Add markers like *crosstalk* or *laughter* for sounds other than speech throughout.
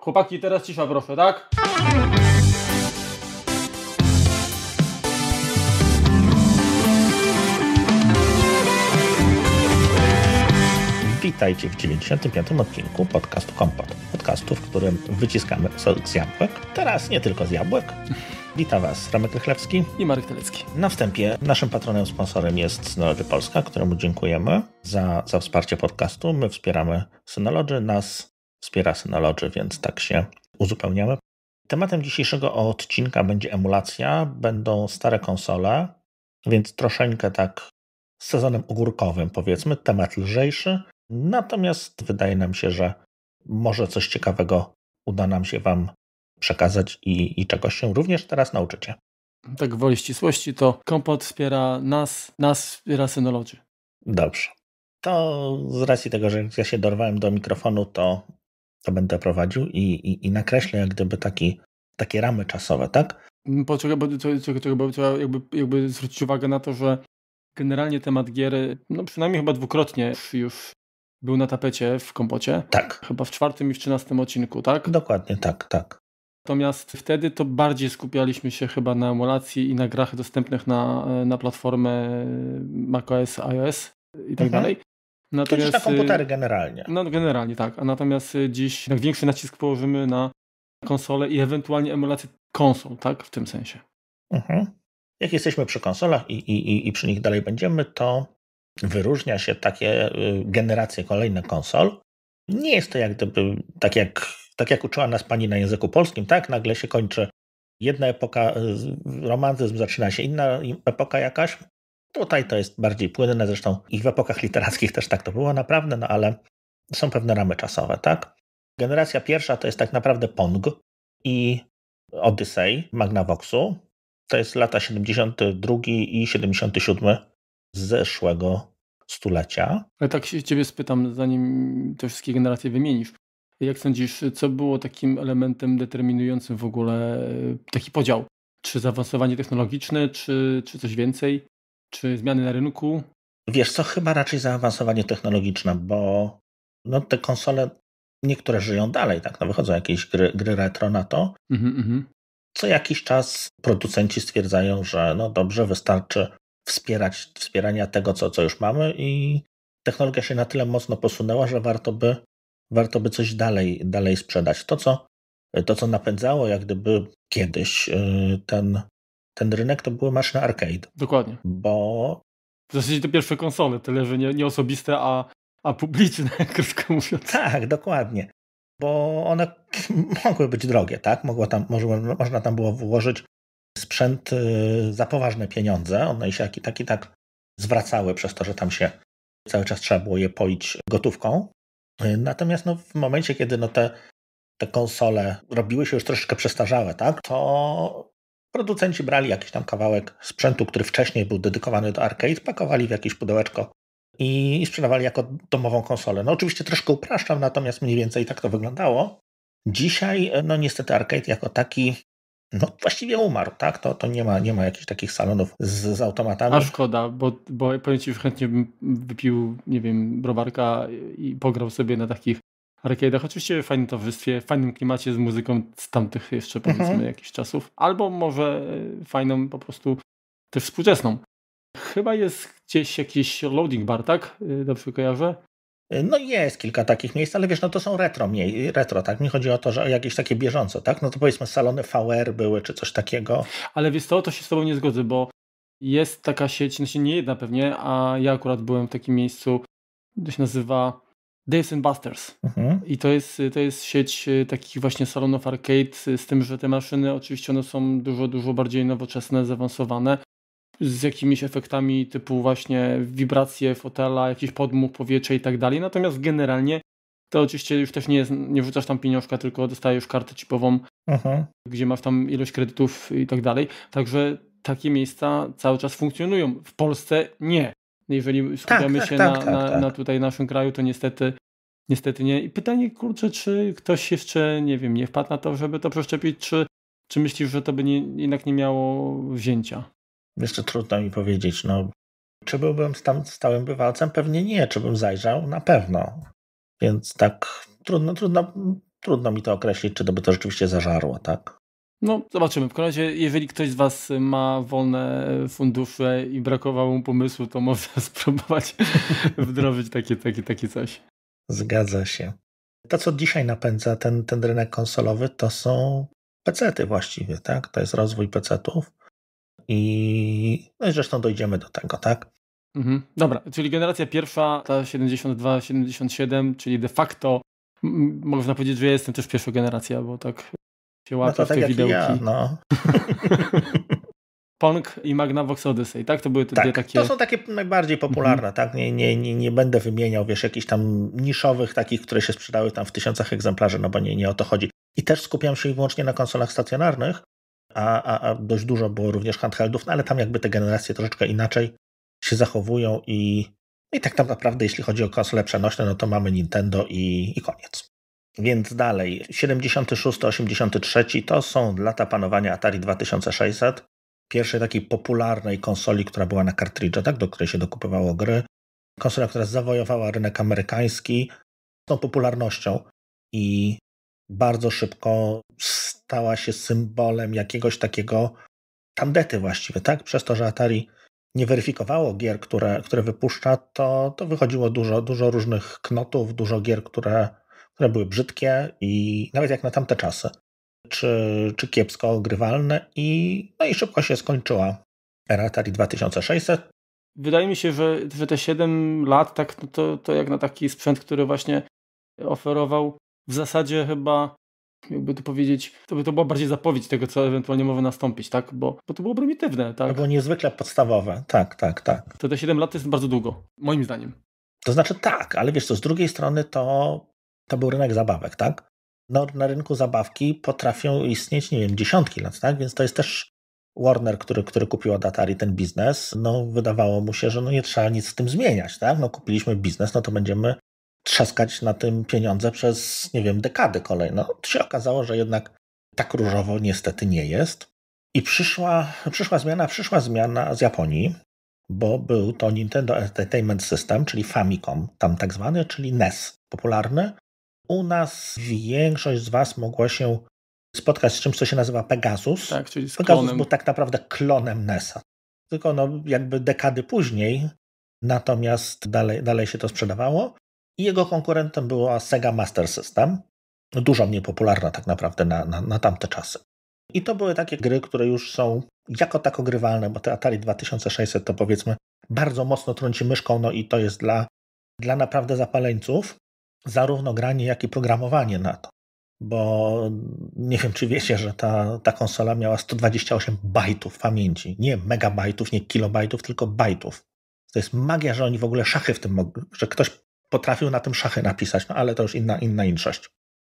Chłopaki, teraz cisza proszę, tak? Witajcie w 95. odcinku podcastu Kompot. Podcastu, w którym wyciskamy sok z jabłek. Teraz nie tylko z jabłek. *laughs* Witam Was, Ramek Rychlewski i Marek Telecki. Na wstępie naszym patronem, sponsorem jest Synology Polska, któremu dziękujemy za, za wsparcie podcastu. My wspieramy Synology, nas wspiera Synology, więc tak się uzupełniamy. Tematem dzisiejszego odcinka będzie emulacja, będą stare konsole, więc troszeczkę tak z sezonem ogórkowym powiedzmy, temat lżejszy, natomiast wydaje nam się, że może coś ciekawego uda nam się Wam przekazać i, i czegoś się również teraz nauczycie. Tak woli ścisłości to kompot wspiera nas, nas wspiera Synology. Dobrze. To z racji tego, że ja się dorwałem do mikrofonu, to to będę prowadził i, i, i nakreślę jak gdyby taki, takie ramy czasowe, tak? Mm, poczekaj, bo, bo trzeba jakby, jakby zwrócić uwagę na to, że generalnie temat gier, no przynajmniej chyba dwukrotnie już był na tapecie w kompocie. Tak. Chyba w czwartym i w trzynastym odcinku, tak? Dokładnie, tak, tak. Natomiast wtedy to bardziej skupialiśmy się chyba na emulacji i na grach dostępnych na, na platformę macOS, iOS i tak mhm. dalej. Natomiast, na komputery y, generalnie. No generalnie tak, a natomiast y, dziś większy nacisk położymy na konsole i ewentualnie emulację konsol, tak, w tym sensie. Mhm. Jak jesteśmy przy konsolach i, i, i przy nich dalej będziemy, to wyróżnia się takie y, generacje kolejne konsol. Nie jest to jak gdyby, tak jak, tak jak uczyła nas pani na języku polskim, tak, nagle się kończy jedna epoka, romantyzm zaczyna się, inna epoka jakaś, Tutaj to jest bardziej płynne, zresztą i w epokach literackich też tak to było naprawdę, no ale są pewne ramy czasowe, tak? Generacja pierwsza to jest tak naprawdę Pong i Odyssey Magnavoxu. To jest lata 72 i 77 zeszłego stulecia. Ale tak się ciebie spytam, zanim te wszystkie generacje wymienisz. Jak sądzisz, co było takim elementem determinującym w ogóle e, taki podział? Czy zaawansowanie technologiczne, czy, czy coś więcej? czy zmiany na rynku? Wiesz co, chyba raczej zaawansowanie technologiczne, bo no, te konsole, niektóre żyją dalej, tak? No, wychodzą jakieś gry, gry retro na to. Mm-hmm. Co jakiś czas producenci stwierdzają, że no dobrze, wystarczy wspierać, wspierania tego, co, co już mamy i technologia się na tyle mocno posunęła, że warto by, warto by coś dalej, dalej sprzedać. To co, to, co napędzało jak gdyby kiedyś y, ten ten rynek to były maszyny arcade. Dokładnie. Bo. W zasadzie to pierwsze konsole, tyle że nie, nie osobiste, a, a publiczne, *laughs* krótko mówiąc. Tak, dokładnie. Bo one *laughs* mogły być drogie, tak? Mogło tam, może, można tam było włożyć sprzęt y, za poważne pieniądze. One się i tak i tak zwracały przez to, że tam się cały czas trzeba było je poić gotówką. Y, natomiast no, w momencie, kiedy no, te, te konsole robiły się już troszeczkę przestarzałe, tak, to Producenci brali jakiś tam kawałek sprzętu, który wcześniej był dedykowany do arcade, pakowali w jakieś pudełeczko i sprzedawali jako domową konsolę. No oczywiście troszkę upraszczam, natomiast mniej więcej tak to wyglądało. Dzisiaj, e, no niestety arcade jako taki, no właściwie umarł, tak? To, to nie, ma, nie ma jakichś takich salonów z, z automatami. A szkoda, bo, bo powiem Ci, że chętnie bym wypił, nie wiem, browarka i pograł sobie na takich arcade'ach. Oczywiście w fajnym towarzystwie, w fajnym klimacie z muzyką z tamtych jeszcze powiedzmy mhm. jakichś czasów. Albo może e, fajną po prostu też współczesną. Chyba jest gdzieś jakiś loading bar, tak? E, dobrze kojarzę? E, no jest kilka takich miejsc, ale wiesz, no to są retro, mniej, retro, tak? Mi chodzi o to, że jakieś takie bieżąco, tak? No to powiedzmy salony VR były, czy coś takiego. Ale wiesz co, to się z tobą nie zgodzę, bo jest taka sieć, się znaczy nie jedna pewnie, a ja akurat byłem w takim miejscu, to się nazywa Days and Busters. Mhm. I to jest, to jest sieć e, takich właśnie salonów arcade, e, z tym, że te maszyny oczywiście one są dużo, dużo bardziej nowoczesne, zaawansowane, z jakimiś efektami typu właśnie wibracje fotela, jakiś podmuch powietrza i tak dalej. Natomiast generalnie to oczywiście już też nie, jest, nie wrzucasz tam pieniążka, tylko dostajesz kartę chipową, mhm. gdzie masz tam ilość kredytów i tak dalej. Także takie miejsca cały czas funkcjonują. W Polsce nie jeżeli tak, skupiamy tak, się tak, na, tak, na, tak. na, tutaj naszym kraju, to niestety niestety nie. I pytanie, kurczę, czy ktoś jeszcze, nie wiem, nie wpadł na to, żeby to przeszczepić, czy, czy myślisz, że to by nie, jednak nie miało wzięcia? Jeszcze trudno mi powiedzieć, no. Czy byłbym tam stałym bywalcem? Pewnie nie. Czy bym zajrzał? Na pewno. Więc tak trudno, trudno, trudno mi to określić, czy to by to rzeczywiście zażarło, tak? No, zobaczymy. W końcu, jeżeli ktoś z Was ma wolne fundusze i brakowało mu pomysłu, to może *laughs* spróbować *laughs* wdrożyć takie, takie, takie coś. Zgadza się. To, co dzisiaj napędza ten, ten rynek konsolowy, to są pecety właściwie, tak? To jest rozwój pecetów i, no i zresztą dojdziemy do tego, tak? Mhm. Dobra, czyli generacja pierwsza, ta 72, 77, czyli de facto można powiedzieć, że ja jestem też pierwsza generacja, bo tak się no łapie tak no w te tak widełki. Ja, no. Pong i Magnavox Odyssey, tak? To były te tak, dwie takie... to są takie najbardziej popularne, mhm. tak? Nie, nie, nie, nie będę wymieniał, wiesz, jakichś tam niszowych takich, które się sprzedały tam w tysiącach egzemplarzy, no bo nie, nie o to chodzi. I też skupiam się wyłącznie na konsolach stacjonarnych, a, a, a dość dużo było również handheldów, no ale tam jakby te generacje troszeczkę inaczej się zachowują i, i tak naprawdę, jeśli chodzi o konsole przenośne, no to mamy Nintendo i, i koniec. Więc dalej, 76-83 to są lata panowania Atari 2600, pierwszej takiej popularnej konsoli, która była na kartridża, tak, do której się dokupywało gry. Konsola, która zawojowała rynek amerykański z tą popularnością i bardzo szybko stała się symbolem jakiegoś takiego tandety właściwie, tak? Przez to, że Atari nie weryfikowało gier, które, które wypuszcza, to, to wychodziło dużo, dużo różnych knotów, dużo gier, które które były brzydkie i nawet jak na tamte czasy, czy, czy kiepsko grywalne i, no i szybko się skończyła era Atari 2600. Wydaje mi się, że, że te 7 lat tak, no to, to jak na taki sprzęt, który właśnie oferował w zasadzie chyba jakby to powiedzieć, to by to była bardziej zapowiedź tego, co ewentualnie może nastąpić, tak? Bo, bo to było prymitywne, tak? To było niezwykle podstawowe, tak, tak, tak. To te 7 lat to jest bardzo długo, moim zdaniem. To znaczy tak, ale wiesz co, z drugiej strony to to był rynek zabawek, tak? No, na rynku zabawki potrafią istnieć, nie wiem, dziesiątki lat, tak? Więc to jest też Warner, który, który kupił od Atari ten biznes, no wydawało mu się, że no nie trzeba nic z tym zmieniać, tak? No kupiliśmy biznes, no to będziemy trzaskać na tym pieniądze przez, nie wiem, dekady kolejne. No, to się okazało, że jednak tak różowo niestety nie jest. I przyszła, przyszła zmiana, przyszła zmiana z Japonii, bo był to Nintendo Entertainment System, czyli Famicom, tam tak zwany, czyli NES popularny, u nas większość z Was mogła się spotkać z czymś, co się nazywa Pegasus. Tak, czyli z Pegasus klonem. był tak naprawdę klonem NESa. Tylko no, jakby dekady później, natomiast dalej, dalej się to sprzedawało. I jego konkurentem była Sega Master System, dużo mniej popularna tak naprawdę na, na, na tamte czasy. I to były takie gry, które już są jako tak ogrywalne, bo te Atari 2600 to powiedzmy bardzo mocno trąci myszką, no i to jest dla, dla naprawdę zapaleńców zarówno granie, jak i programowanie na to. Bo nie wiem, czy wiecie, że ta, ta konsola miała 128 bajtów pamięci. Nie megabajtów, nie kilobajtów, tylko bajtów. To jest magia, że oni w ogóle szachy w tym mogli, że ktoś potrafił na tym szachy napisać, no ale to już inna, inna inszość.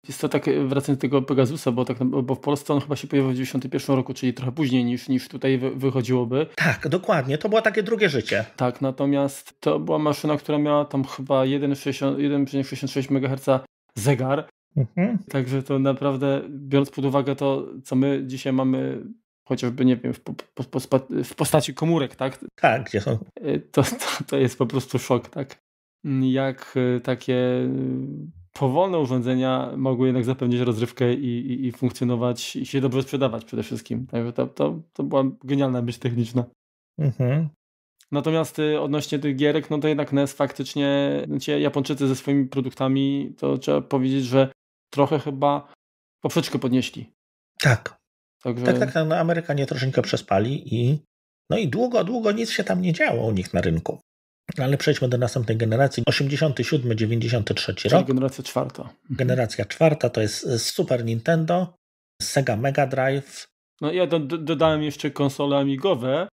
Jest to tak, e, wracając do tego Pegasusa, bo, tak, bo w Polsce on chyba się pojawił w 91 roku, czyli trochę później niż, niż tutaj wychodziłoby. Tak, dokładnie. To było takie drugie życie. Tak, natomiast to była maszyna, która miała tam chyba 1,66 MHz zegar. Mhm. Także to naprawdę, biorąc pod uwagę to, co my dzisiaj mamy chociażby, nie wiem, w, po, po, w postaci komórek, tak? Tak, gdzie są. E, to, to, to jest po prostu szok, tak? Jak e, takie powolne urządzenia mogły jednak zapewnić rozrywkę i, i, i funkcjonować i się dobrze sprzedawać przede wszystkim. Także to, to, to była genialna myśl techniczna. Mhm. Natomiast y, odnośnie tych gierek, no to jednak NES faktycznie, znaczy Japończycy ze swoimi produktami, to trzeba powiedzieć, że trochę chyba poprzeczkę podnieśli. Tak. Także... Tak, tak, tak. No Amerykanie troszeczkę przespali i no i długo, długo nic się tam nie działo u nich na rynku. Ale przejdźmy do następnej generacji. 87-93 rok. generacja czwarta. Mhm. Generacja czwarta to jest e, Super Nintendo, Sega Mega Drive. No ja do, do, dodałem jeszcze konsole amigowe,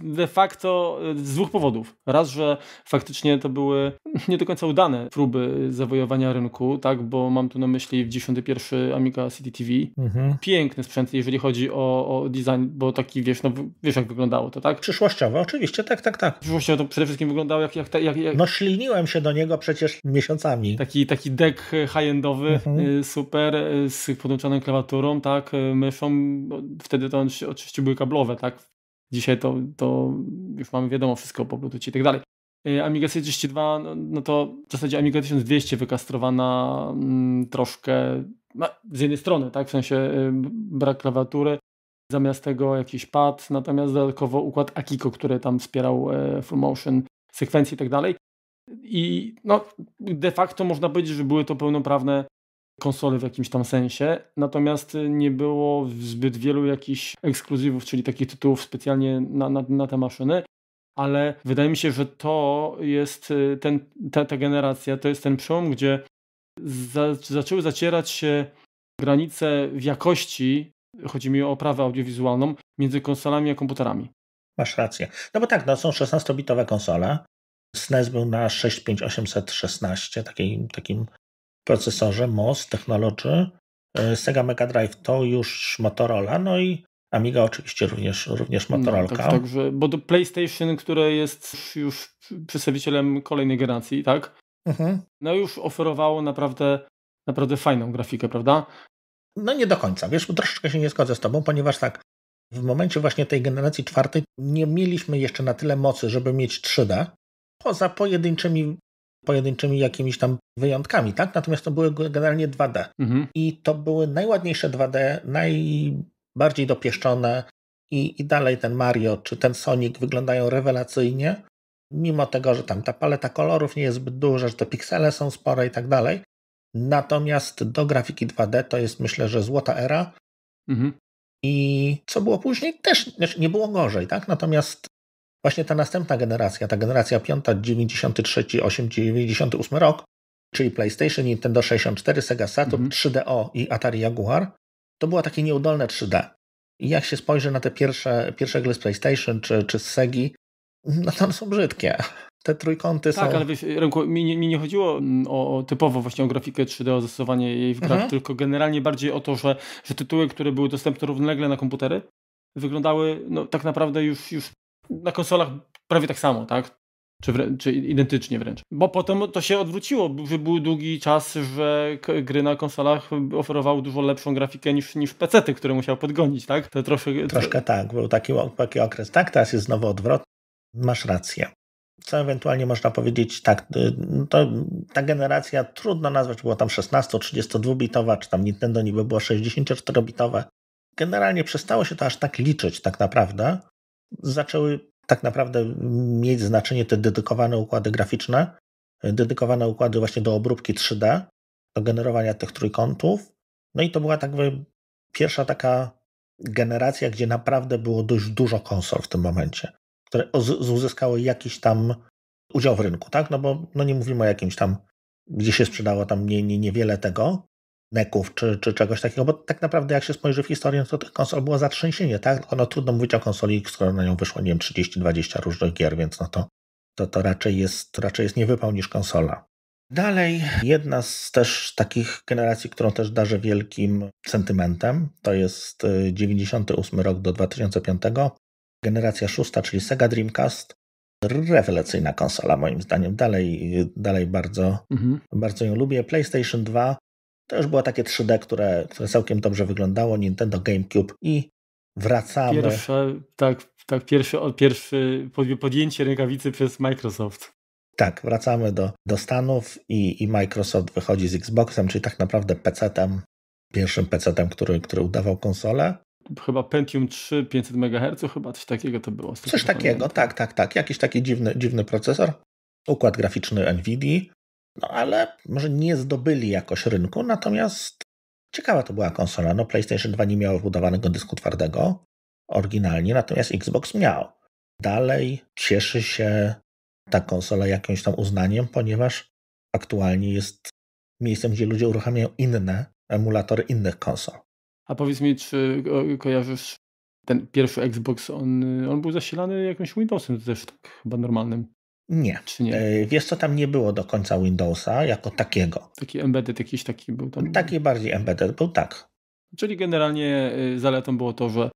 de facto y, z dwóch powodów. Raz, że faktycznie to były nie do końca udane próby zawojowania rynku, tak, bo mam tu na myśli 91 Amiga CDTV. Piękne, Mhm. Piękny sprzęt, jeżeli chodzi o, o, design, bo taki wiesz, no, wiesz jak wyglądało to, tak? Przyszłościowo, oczywiście, tak, tak, tak. Przyszłościowo to przede wszystkim wyglądało jak... jak, jak, jak... No śliniłem się do niego przecież miesiącami. Taki, taki deck high-endowy, mhm. Y, super, y, z podłączoną klawiaturą, tak, myszą, wtedy to oczywiście były kablowe, tak, Dzisiaj to, to już mamy wiadomo wszystko po Bluetooth i tak dalej. Y, Amiga 32, no, no, to w zasadzie Amiga 1200 wykastrowana mm, troszkę no, z jednej strony, tak, w sensie y, brak klawiatury, zamiast tego jakiś pad, natomiast dodatkowo układ Akiko, który tam wspierał y, full motion, sekwencje i tak dalej. I no, de facto można powiedzieć, że były to pełnoprawne konsole w jakimś tam sensie, natomiast nie było zbyt wielu jakichś ekskluzywów, czyli takich tytułów specjalnie na, na, na te maszyny ale wydaje mi się, że to jest y, ten, ta, ta generacja, to jest ten przełom, gdzie za, zaczęły zacierać się granice w jakości, chodzi mi o oprawę audiowizualną, między konsolami a komputerami. Masz rację. No bo tak, no są 16-bitowe konsole. SNES był na 65816, takim, takim procesorze MOS Technology. E, Sega Mega Drive to już Motorola, no i Amiga oczywiście również, również Motorola. No, tak, także, bo do PlayStation, które jest już przedstawicielem kolejnej generacji, tak? Mhm. No już oferowało naprawdę, naprawdę fajną grafikę, prawda? No nie do końca, wiesz, troszeczkę się nie zgodzę z tobą, ponieważ tak, w momencie właśnie tej generacji czwartej nie mieliśmy jeszcze na tyle mocy, żeby mieć 3D, poza pojedynczymi pojedynczymi jakimiś tam wyjątkami, tak? Natomiast to były generalnie 2D. Mhm. I to były najładniejsze 2D, najbardziej dopieszczone i, i dalej ten Mario czy ten Sonic wyglądają rewelacyjnie, mimo tego, że tam ta paleta kolorów nie jest zbyt duża, że te piksele są spore i tak dalej. Natomiast do grafiki 2D to jest myślę, że złota era. Mhm. I co było później, też znaczy nie było gorzej, tak? Natomiast Właśnie ta następna generacja, ta generacja piąta, 93, 8, 98 rok, czyli PlayStation, Nintendo 64, Sega Saturn, mhm. 3DO i Atari Jaguar, to było takie nieudolne 3D. I jak się spojrzy na te pierwsze, pierwsze gry z PlayStation czy, czy z Segi, no to one są brzydkie. Te trójkąty tak, są... Tak, ale wiesz, Remku, mi, nie, mi nie chodziło mm, o, o, typowo właśnie o grafikę 3D, o zastosowanie jej w grach, mhm. tylko generalnie bardziej o to, że, że tytuły, które były dostępne równolegle na komputery, wyglądały no, tak naprawdę już, już na konsolach prawie tak samo, tak? Czy, wrę- czy identycznie wręcz. Bo potem to się odwróciło. Był długi czas, że gry na konsolach oferowały dużo lepszą grafikę niż, niż pecety, które musiał podgonić, tak? To troszkę, troszkę tak, był taki, taki okres. Tak, teraz jest znowu odwrotnie. Masz rację co ewentualnie można powiedzieć, tak, y, to, ta generacja trudno nazwać, była tam 16-32-bitowa, czy tam Nintendo niby było 64-bitowe. Generalnie przestało się to aż tak liczyć tak naprawdę, zaczęły tak naprawdę mieć znaczenie te dedykowane układy graficzne, dedykowane układy właśnie do obróbki 3D, do generowania tych trójkątów. No i to była tak pierwsza taka generacja, gdzie naprawdę było dość dużo konsol w tym momencie, które uzyskały jakiś tam udział w rynku, tak? No bo no nie mówimy o jakimś tam, gdzie się sprzedało tam nie, nie, niewiele tego, neków czy, czy czegoś takiego, bo tak naprawdę jak się spojrzy w historię, to tych konsol było zatrzęsienie, tak? Ono trudno mówić o konsoli, skoro na nią wyszło, nie wiem, 30-20 różnych gier, więc no to, to, to raczej, jest, raczej jest niewypał niż konsola. Dalej, jedna z też takich generacji, którą też darzę wielkim sentymentem, to jest 98 y, rok do 2005, generacja szósta, czyli Sega Dreamcast. Rewelacyjna konsola moim zdaniem. Dalej, y, dalej bardzo, mhm. bardzo ją lubię. PlayStation 2 to już było takie 3D, które, które całkiem dobrze wyglądało, Nintendo GameCube i wracamy. Pierwsze, tak, tak pierwsze, pierwszy podjęcie rękawicy przez Microsoft. Tak, wracamy do, do Stanów i, i Microsoft wychodzi z Xboxem, czyli tak naprawdę PC-tem, pierwszym PC-tem, który, który udawał konsolę. Chyba Pentium 3 500 MHz, chyba coś takiego to było. Coś takiego, pamiętam. tak, tak, tak. Jakiś taki dziwny, dziwny procesor. Układ graficzny NVIDIA no ale może nie zdobyli jakoś rynku, natomiast ciekawa to była konsola. No PlayStation 2 nie miało wbudowanego dysku twardego oryginalnie, natomiast Xbox miał. Dalej cieszy się ta konsola jakimś tam uznaniem, ponieważ aktualnie jest miejscem, gdzie ludzie uruchamiają inne emulatory innych konsol. A powiedz mi, czy kojarzysz ten pierwszy Xbox, on, on był zasilany jakimś Windowsem też tak chyba normalnym. Nie. nie. E, wiesz co, tam nie było do końca Windowsa jako takiego. Taki embedded jakiś taki był tam? Taki bardziej embedded był, tak. Czyli generalnie y, zaletą było to, że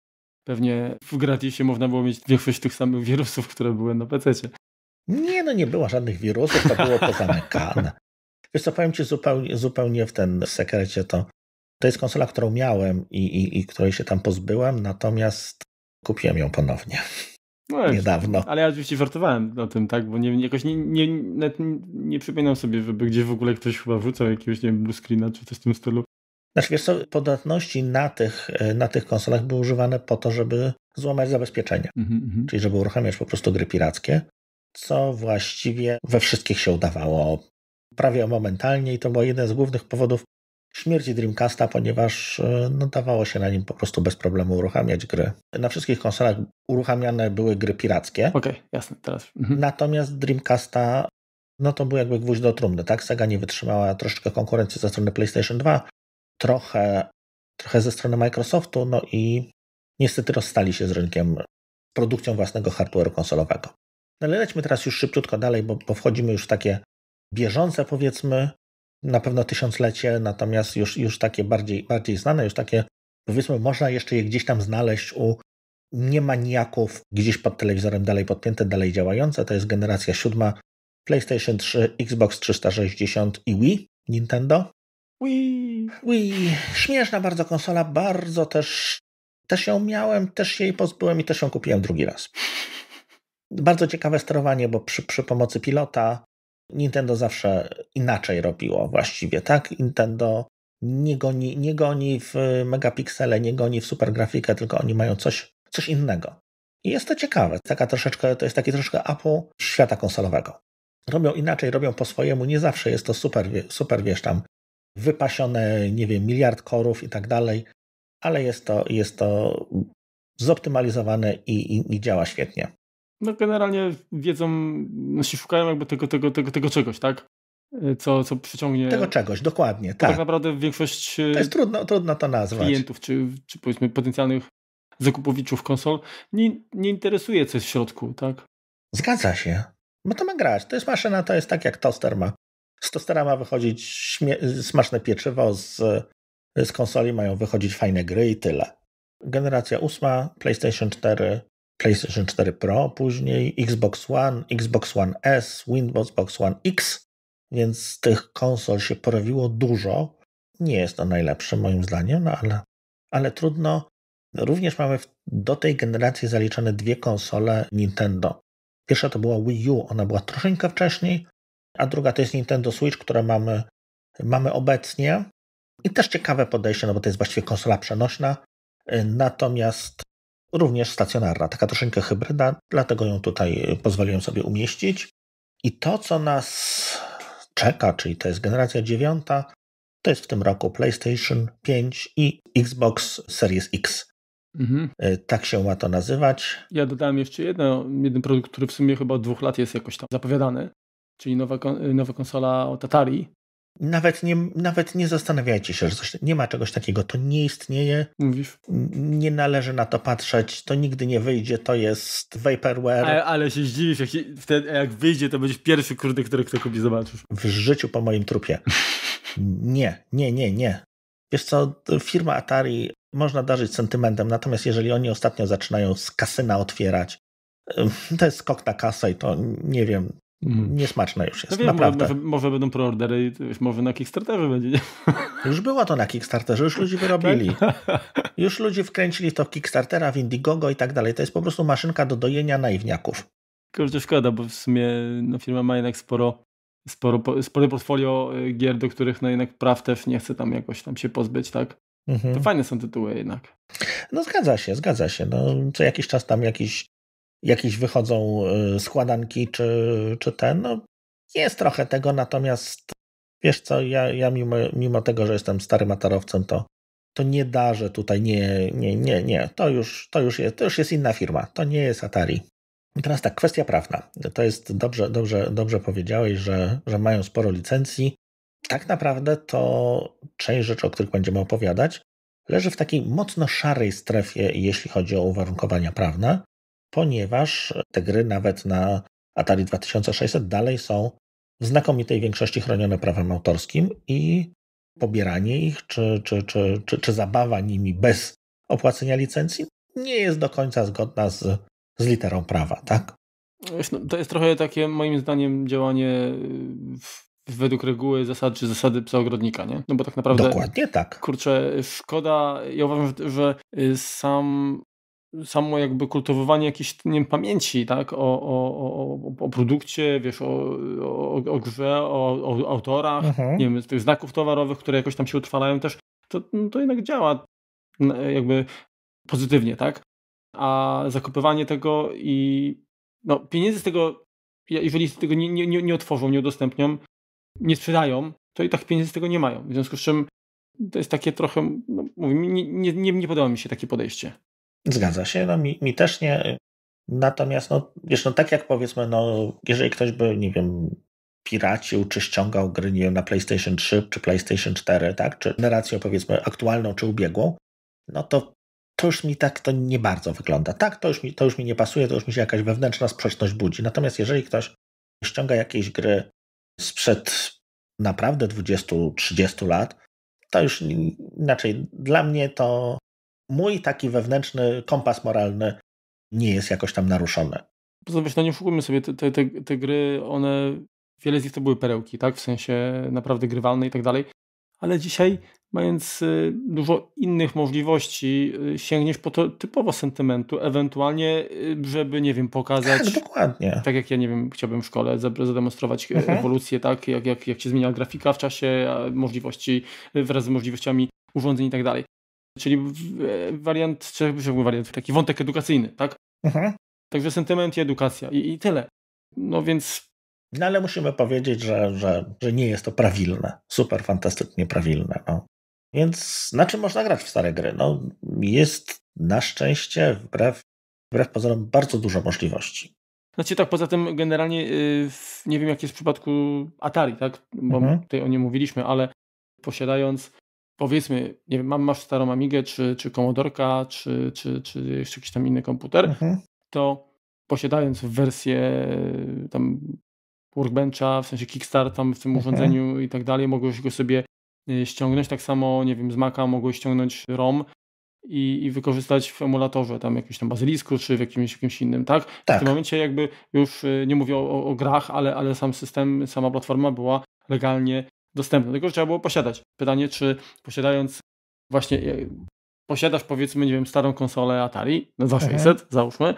pewnie w gratisie można było mieć większość tych samych wirusów, które były na PC-cie. Nie, no nie było żadnych wirusów, to było pozamykane. *laughs* Wiesz co, powiem Ci zupełnie, zupełnie w ten sekrecie to, to jest konsola, którą miałem i, i, i której się tam pozbyłem, natomiast kupiłem ją ponownie no, niedawno. Ale ja oczywiście żartowałem na tym, tak, bo nie, jakoś nie, nie, nie przypominam sobie, żeby gdzie w ogóle ktoś chyba wrzucał jakiegoś, nie wiem, blue screena czy coś w tym stylu. Znaczy wiesz co, podatności na tych, e, na tych konsolach były używane po to, żeby złamać zabezpieczenia, mm-hmm. Mhm. czyli żeby uruchamiać po prostu gry pirackie, co właściwie we wszystkich się udawało prawie momentalnie i to było jeden z głównych powodów, śmierci Dreamcasta, ponieważ e, no, dawało się na nim po prostu bez problemu uruchamiać gry. Na wszystkich konsolach uruchamiane były gry pirackie. Okej, okay, jasne, teraz. Mhm. Natomiast Dreamcasta, no to był jakby gwóźdź do trumny, tak? Sega nie wytrzymała troszeczkę konkurencji ze strony PlayStation 2, trochę, trochę ze strony Microsoftu, no i niestety rozstali się z rynkiem produkcją własnego hardware'u konsolowego. No ale lećmy teraz już szybciutko dalej, bo, bo wchodzimy już w takie bieżące, powiedzmy, na pewno tysiąclecie, natomiast już, już takie bardziej, bardziej znane, już takie powiedzmy, można jeszcze je gdzieś tam znaleźć u niemaniaków, gdzieś pod telewizorem dalej podpięte, dalej działające. To jest generacja siódma PlayStation 3, Xbox 360 i Wii, Nintendo. Wii. Wii. Śmieszna bardzo konsola, bardzo też. Też ją miałem, też jej pozbyłem i też ją kupiłem drugi raz. Bardzo ciekawe sterowanie, bo przy, przy pomocy pilota Nintendo zawsze inaczej robiło właściwie, tak? Nintendo nie goni, nie goni w megapiksele, nie goni w supergrafikę, tylko oni mają coś, coś innego. I jest to ciekawe. Taka troszeczkę, to jest taki troszkę Apple świata konsolowego. Robią inaczej, robią po swojemu, nie zawsze jest to super, super wiesz tam, wypasione, nie wiem, miliard korów i tak dalej, ale jest to, jest to zoptymalizowane i, i, i działa świetnie no generalnie wiedzą, no się szukają jakby tego, tego, tego, tego czegoś, tak? Y, co, co przyciągnie. Tego czegoś, dokładnie. Tak. tak naprawdę większość. Y, to jest trudno, trudno to nazwać. Klientów, czy, czy powiedzmy potencjalnych zakupowiczów konsol, nie, nie interesuje, co jest w środku, tak? Zgadza się. Bo to ma grać. To jest maszyna, to jest tak jak toster ma. Z tostera ma wychodzić śmie- smaczne pieczywo, z, z konsoli mają wychodzić fajne gry i tyle. Generacja ósma, PlayStation 4 PlayStation 4 Pro, później Xbox One, Xbox One S, Windows One X, więc tych konsol się porobiło dużo. Nie jest to najlepsze moim zdaniem, no ale, ale trudno. Również mamy do tej generacji zaliczone dwie konsole Nintendo. Pierwsza to była Wii U, ona była troszeczkę wcześniej, a druga to jest Nintendo Switch, które mamy, mamy obecnie. I też ciekawe podejście, no bo to jest właściwie konsola przenośna. Natomiast również stacjonarna, taka troszeczkę hybryda, dlatego ją tutaj e, pozwoliłem sobie umieścić. I to, co nas czeka, czyli to jest generacja dziewiąta, to jest w tym roku PlayStation 5 i Xbox Series X. Mhm. E, tak się ma to nazywać. Ja dodałem jeszcze jedno, jeden produkt, który w sumie chyba od dwóch lat jest jakoś tam zapowiadany, czyli nowa, nowa konsola od Atari, nawet nie, nawet nie zastanawiajcie się, że coś, nie ma czegoś takiego. To nie istnieje. Mówisz. Nie należy na to patrzeć. To nigdy nie wyjdzie. To jest vaporware. Ale, ale się zdziwisz, jak, wtedy, jak wyjdzie, to będziesz pierwszy, kurde, który kto kupi, zobaczysz. W życiu po moim trupie. *laughs* Nie, nie, nie, nie. Wiesz co, firma Atari można darzyć sentymentem, natomiast jeżeli oni ostatnio zaczynają z kasyna otwierać, to jest skok na kasę i to nie wiem, Mhm. niesmaczna już jest. No wiem, naprawdę. Może, może będą preordery i już może na Kickstarterze będzie. Nie? *laughs* Już było to na Kickstarterze, już ludzie wyrobili. Tak? *laughs* Już ludzie wkręcili w to Kickstartera, w Indiegogo i tak dalej. To jest po prostu maszynka do dojenia naiwniaków. Kurde, szkoda, bo w sumie no, firma ma jednak sporo, sporo, spore portfolio y, gier, do których no, jednak praw też nie chce tam jakoś tam się pozbyć, tak? Mhm. To fajne są tytuły jednak. No zgadza się, zgadza się. No, co jakiś czas tam jakiś jakieś wychodzą y, składanki czy, czy ten. No, jest trochę tego, natomiast wiesz co, ja, ja mimo, mimo tego, że jestem starym atarowcem, to, to nie darzę tutaj, nie, nie, nie, nie. To już, to, już jest, to już jest inna firma, to nie jest Atari. teraz tak, kwestia prawna. To jest dobrze, dobrze, dobrze powiedziałeś, że, że mają sporo licencji. Tak naprawdę to część rzeczy, o których będziemy opowiadać, leży w takiej mocno szarej strefie, jeśli chodzi o uwarunkowania prawne ponieważ te gry nawet na Atari 2600 dalej są w znakomitej większości chronione prawem autorskim i pobieranie ich czy, czy, czy, czy, czy zabawa nimi bez opłacenia licencji nie jest do końca zgodna z, z literą prawa, tak? No, to jest trochę takie, moim zdaniem, działanie według reguły zasad czy zasady psa ogrodnika, nie? No bo tak naprawdę... Dokładnie tak. Kurczę, szkoda, ja uważam, że, że sam samo jakby kultywowanie jakiejś nie wiem, pamięci, tak, o, o, o, o produkcie, wiesz, o, o, o grze, o, o autorach, mhm. nie wiem, tych znaków towarowych, które jakoś tam się utrwalają też, to, no, to jednak działa jakby pozytywnie, tak, a zakupywanie tego i no, pieniędzy z tego, jeżeli z tego nie, nie, nie otworzą, nie udostępnią, nie sprzedają, to i tak pieniędzy z tego nie mają, w związku z czym to jest takie trochę, no, mówię, nie, nie, nie podoba mi się takie podejście. Zgadza się, no mi, mi też nie. Natomiast, no, wiesz, no tak jak powiedzmy, no, jeżeli ktoś by, nie wiem, piracił, czy ściągał gry, nie wiem, na PlayStation 3 czy PlayStation 4, tak, czy generację powiedzmy aktualną czy ubiegłą, no to to już mi tak to nie bardzo wygląda. Tak, to już mi, to już mi nie pasuje, to już mi się jakaś wewnętrzna sprzeczność budzi. Natomiast jeżeli ktoś ściąga jakieś gry sprzed naprawdę 20-30 lat, to już inaczej. Dla mnie to mój taki wewnętrzny kompas moralny nie jest jakoś tam naruszony. Poza tym, no nie oszukujmy sobie, te, te, te, gry, one, wiele z nich to były perełki, tak, w sensie naprawdę grywalne i tak dalej, ale dzisiaj, mając y, dużo innych możliwości, y, sięgniesz po to typowo sentymentu, ewentualnie, y, żeby, nie wiem, pokazać... Tak, dokładnie. Tak jak ja, nie wiem, chciałbym w szkole zademonstrować e, mhm. ewolucję, tak, jak, jak, jak się zmienia grafika w czasie, możliwości, wraz z możliwościami urządzeń i tak dalej czyli e, wariant, czy wariant, taki wątek edukacyjny, tak? Mhm. Także sentyment i edukacja i, i tyle. No więc no ale musimy powiedzieć, że, że, że nie jest to prawilne. Super fantastycznie prawilne. No. Więc na czym można grać w stare gry? No, jest na szczęście, wbrew, wbrew pozorom, bardzo dużo możliwości. Znaczy tak, poza tym generalnie yy, nie wiem jak jest w przypadku Atari, tak? bo mhm. tutaj o nie mówiliśmy, ale posiadając powiedzmy, nie wiem, mam, masz starą Amigę, czy, czy Commodorka, czy, czy, czy jeszcze jakiś tam inny komputer, mhm. to posiadając wersję e, tam Workbencha, w sensie Kickstart tam w tym mhm. urządzeniu i tak dalej, mogłeś go sobie e, ściągnąć, tak samo, nie wiem, z Maca mogłeś ściągnąć ROM i, i wykorzystać w emulatorze, tam jakimś tam bazylisku, czy w jakimś, jakimś innym, tak? tak? W tym tak. momencie jakby już, e, nie mówię o, o grach, ale, ale sam system, sama platforma była legalnie dostępne, tylko trzeba było posiadać. Pytanie, czy posiadając właśnie, e, posiadasz powiedzmy, nie wiem, starą konsolę Atari, 2600 za 600 mhm. załóżmy,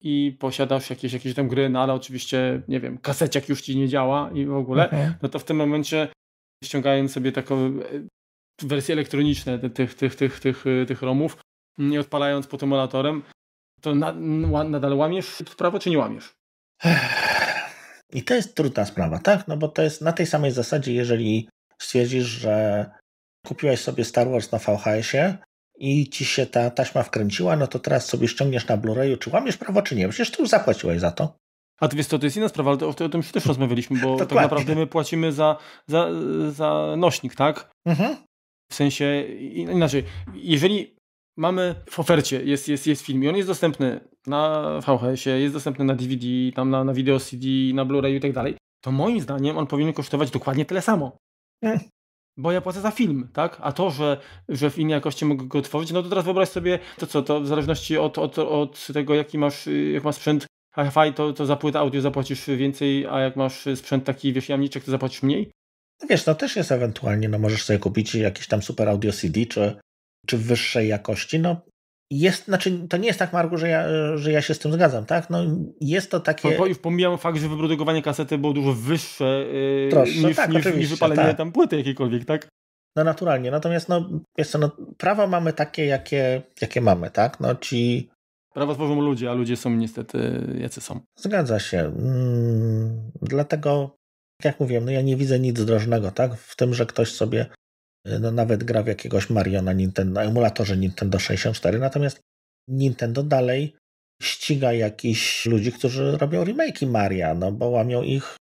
i posiadasz jakieś, jakieś tam gry, no ale oczywiście, nie wiem, kaseciak już ci nie działa i w ogóle, mhm. no to w tym momencie ściągając sobie taką e, wersję elektroniczną tych, tych, tych, tych, e, tych romów nie odpalając potem emulatorem, to nadal łamiesz prawo, czy nie łamiesz? I to jest trudna sprawa, tak? No bo to jest na tej samej zasadzie, jeżeli stwierdzisz, że kupiłeś sobie Star Wars na VHS-ie i ci się ta taśma wkręciła, no to teraz sobie ściągniesz na Blu-rayu, czy łamiesz prawo, czy nie. Przecież ty już zapłaciłeś za to. A to, wiesz, to, to jest inna sprawa, ale o, o tym się też rozmawialiśmy, bo *laughs* tak Dokładnie. tak naprawdę my płacimy za, za, za nośnik, tak? Mhm. W sensie inaczej, jeżeli mamy w ofercie, jest, jest, jest film i on jest dostępny na VHS-ie, jest dostępny na DVD, tam na, na video CD, na blu ray i tak dalej, to moim zdaniem on powinien kosztować dokładnie tyle samo. Hmm. Bo ja płacę za film, tak? A to, że, że w innej jakości mogę go tworzyć, no to teraz wyobraź sobie, to co, to w zależności od, od, od tego, jaki masz, jak masz sprzęt hi-fi, to, to za płytę audio zapłacisz więcej, a jak masz sprzęt taki, wiesz, jamniczek, to zapłacisz mniej? No wiesz, to też jest ewentualnie, no możesz sobie kupić jakiś tam super audio CD, czy czy wyższej jakości. No, jest, znaczy, to nie jest tak, Marku, że ja, że ja się z tym zgadzam, tak? No, jest to takie... No, już pomijam fakt, że wyprodukowanie kasety było dużo wyższe yy, Troszkę, niż, tak, niż, niż wypalenie tak. tam płyty jakiejkolwiek, tak? No naturalnie, natomiast no, jest to, no, prawa mamy takie, jakie, jakie mamy, tak? No ci... Prawa tworzą ludzie, a ludzie są niestety jacy są. Zgadza się. Mm, dlatego, jak mówiłem, no ja nie widzę nic drożnego, tak? W tym, że ktoś sobie no nawet gra w jakiegoś Mario na Nintendo, emulatorze Nintendo 64, natomiast Nintendo dalej ściga jakichś ludzi, którzy robią remake'i Maria, no bo łamią ich,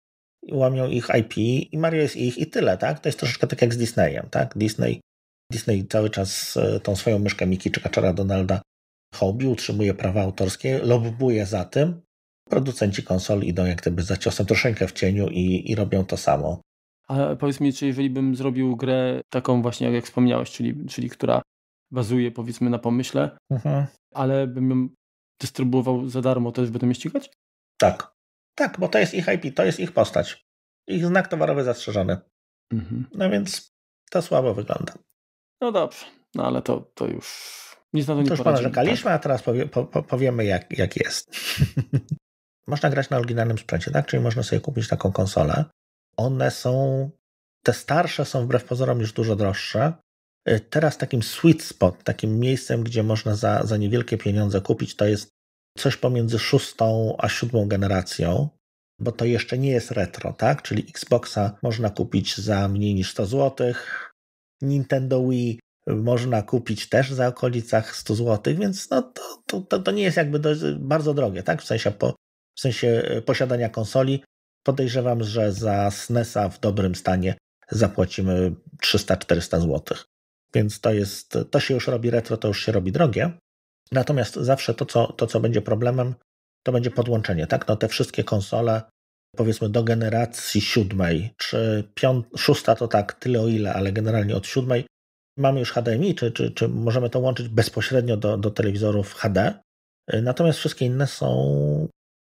łamią ich IP i Mario jest ich i tyle, tak? To jest troszeczkę tak jak z Disneyem, tak? Disney, Disney cały czas e, tą swoją myszkę Mickey, czy Kaczora Donalda hobby, utrzymuje prawa autorskie, lobbuje za tym. Producenci konsol idą jak gdyby za ciosem troszeczkę w cieniu i, i robią to samo. Ale powiedz mi, czy jeżeli bym zrobił grę taką właśnie, jak wspomniałeś, czyli, czyli która bazuje powiedzmy na pomyśle, mhm. ale bym ją dystrybuował za darmo, to też będą mnie ścigać? Tak. Tak, bo to jest ich IP, to jest ich postać. Ich znak towarowy zastrzeżony. Mhm. No więc to słabo wygląda. No dobrze, no ale to, to już nic na to, to nie To już ponarzekaliśmy, tak. a teraz powie, po, po, powiemy jak, jak jest. *laughs* można grać na oryginalnym sprzęcie, tak? Czyli można sobie kupić taką konsolę one są, te starsze są wbrew pozorom już dużo droższe. Y, teraz takim sweet spot, takim miejscem, gdzie można za, za niewielkie pieniądze kupić, to jest coś pomiędzy szóstą a siódmą generacją, bo to jeszcze nie jest retro, tak? Czyli Xboxa można kupić za mniej niż 100 zł, Nintendo Wii można kupić też za okolicach 100 zł, więc no to, to, to, nie jest jakby dość, bardzo drogie, tak? W sensie, po, w sensie y, posiadania konsoli podejrzewam, że za SNESa w dobrym stanie zapłacimy 300-400 zł. Więc to jest, to się już robi retro, to już się robi drogie. Natomiast zawsze to, co, to, co będzie problemem, to będzie podłączenie, tak? No te wszystkie konsole, powiedzmy do generacji siódmej, czy piąt, szósta to tak tyle o ile, ale generalnie od siódmej mamy już HDMI, czy, czy, czy możemy to łączyć bezpośrednio do, do telewizorów HD. Natomiast wszystkie inne są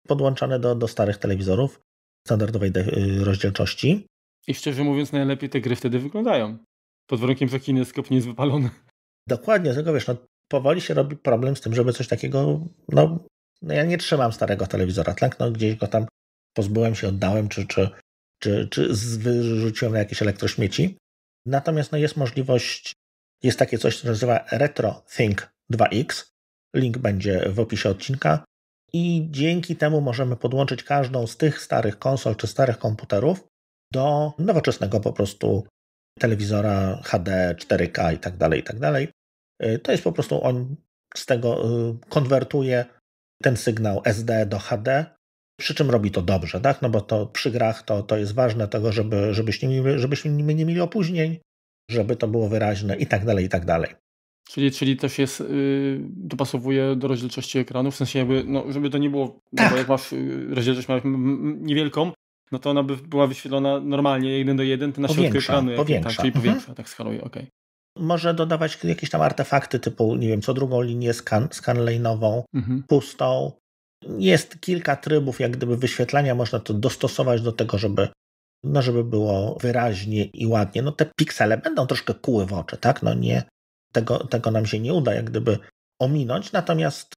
podłączane do, do starych telewizorów standardowej y, rozdzielczości. I szczerze mówiąc, najlepiej te gry wtedy wyglądają. Pod warunkiem, że kineskop nie jest wypalony. *laughs* Dokładnie, tylko wiesz, no, powoli się robi problem z tym, żeby coś takiego. No, no ja nie trzymam starego telewizora, tak? No, gdzieś go tam pozbyłem się, oddałem, czy, czy, czy, czy wyrzuciłem na jakieś elektrośmieci. Natomiast no, jest możliwość, jest takie coś, co się nazywa RetroThink 2X. Link będzie w opisie odcinka i dzięki temu możemy podłączyć każdą z tych starych konsol czy starych komputerów do nowoczesnego po prostu telewizora HD, 4K i tak dalej, i tak dalej. Y, to jest po prostu on z tego y, konwertuje ten sygnał SD do HD, przy czym robi to dobrze, tak? No bo to przy grach to, to jest ważne tego, żeby, żebyśmy, żebyśmy nie mieli opóźnień, żeby to było wyraźne i tak dalej, i tak dalej. Czyli, czyli też jest, yy, dopasowuje do rozdzielczości ekranu, w sensie jakby, no, żeby to nie było, no, tak. bo jak masz y, rozdzielczość miałeś niewielką, no to ona by była wyświetlona normalnie 1 do 1, to na powiększa, środku ekranu. Jak, tak, powiększa. Tak, czyli mhm. powiększa, mhm. tak skaluje, okej. Okay może dodawać jakieś tam artefakty typu, nie wiem, co drugą linię scan, scanlane'ową, mhm. pustą. Jest kilka trybów jak gdyby wyświetlania, można to dostosować do tego, żeby, no żeby było wyraźnie i ładnie. No te piksele będą troszkę kuły w oczy, tak? No nie, tego, tego nam się nie uda jak gdyby ominąć, natomiast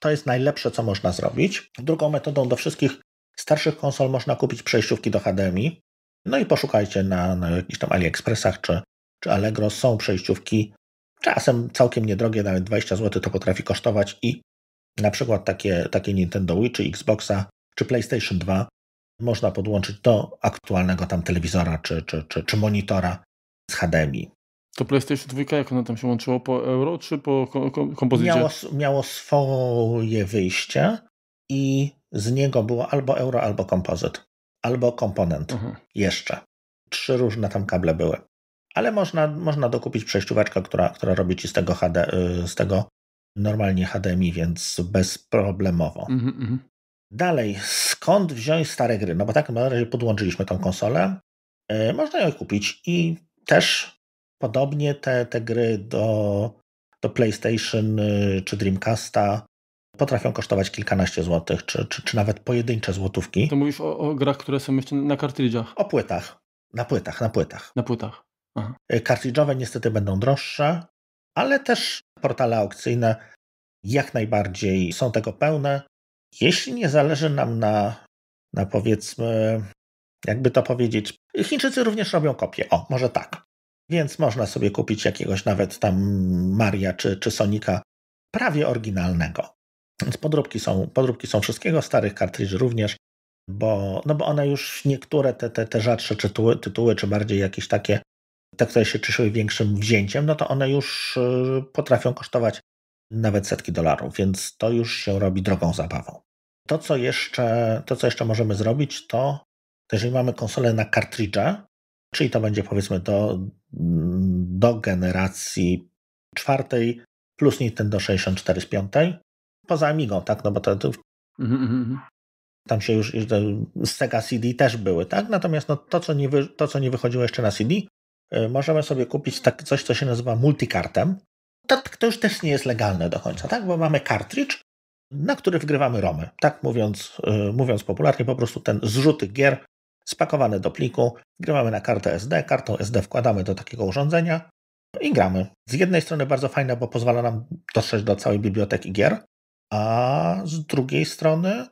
to jest najlepsze, co można zrobić. Drugą metodą do wszystkich starszych konsol można kupić przejściówki do HDMI. No i poszukajcie na, na jakichś tam AliExpressach czy, czy Allegro. Są przejściówki czasem całkiem niedrogie, nawet 20 zł to potrafi kosztować i na przykład takie, takie Nintendo Wii czy Xboxa czy PlayStation 2 można podłączyć do aktualnego tam telewizora czy, czy, czy, czy monitora z HDMI. To PlayStation 2, jak ono tam się łączyło? Po euro czy po kompozycji? Miało, miało swoje wyjście i z niego było albo euro, albo kompozyt, albo komponent jeszcze. Trzy różne tam kable były. Ale można, można dokupić przejścióweczkę, która, która robi ci z tego, HD, y, z tego normalnie HDMI, więc bezproblemowo. Mhm, mhm, Dalej, skąd wziąć stare gry? No bo tak na razie podłączyliśmy tą konsolę. Y, można ją kupić i też Podobnie te, te gry do, do PlayStation y, czy Dreamcasta potrafią kosztować kilkanaście złotych, czy, czy, czy nawet pojedyncze złotówki. To mówisz o, o grach, które są jeszcze na kartridżach? O płytach. Na płytach, na płytach. Na płytach. Y, kartridżowe niestety będą droższe, ale też portale aukcyjne jak najbardziej są tego pełne. Jeśli nie zależy nam na, na powiedzmy, jakby to powiedzieć, Chińczycy również robią kopie. O, może tak. Więc można sobie kupić jakiegoś nawet tam Maria czy, czy Sonika prawie oryginalnego. Więc podróbki są, podróbki są wszystkiego, starych kartridży również, bo, no bo one już niektóre te, te, te rzadsze tytuły, tytuły, czy bardziej jakieś takie, te, które się cieszyły większym wzięciem, no to one już y, potrafią kosztować nawet setki dolarów, więc to już się robi drogą zabawą. To, co jeszcze, to, co jeszcze możemy zrobić, to jeżeli mamy konsolę na kartridże, czyli to będzie powiedzmy do, do generacji czwartej plus Nintendo 64 z piątej, poza Amigą, tak, no bo to, to mhm, mhm, mhm. tam się już, już Sega CD też były, tak, natomiast no, to, co nie wy, to, co nie wychodziło jeszcze na CD, y, możemy sobie kupić tak, coś, co się nazywa multikartem, to, to już też nie jest legalne do końca, tak, bo mamy kartridż, na który wgrywamy romy, tak, mówiąc, yy, mówiąc popularnie, po prostu ten zrzuty gier spakowane do pliku, gramy na kartę SD, kartą SD wkładamy do takiego urządzenia no i gramy. Z jednej strony bardzo fajne, bo pozwala nam dotrzeć do całej biblioteki gier, a z drugiej strony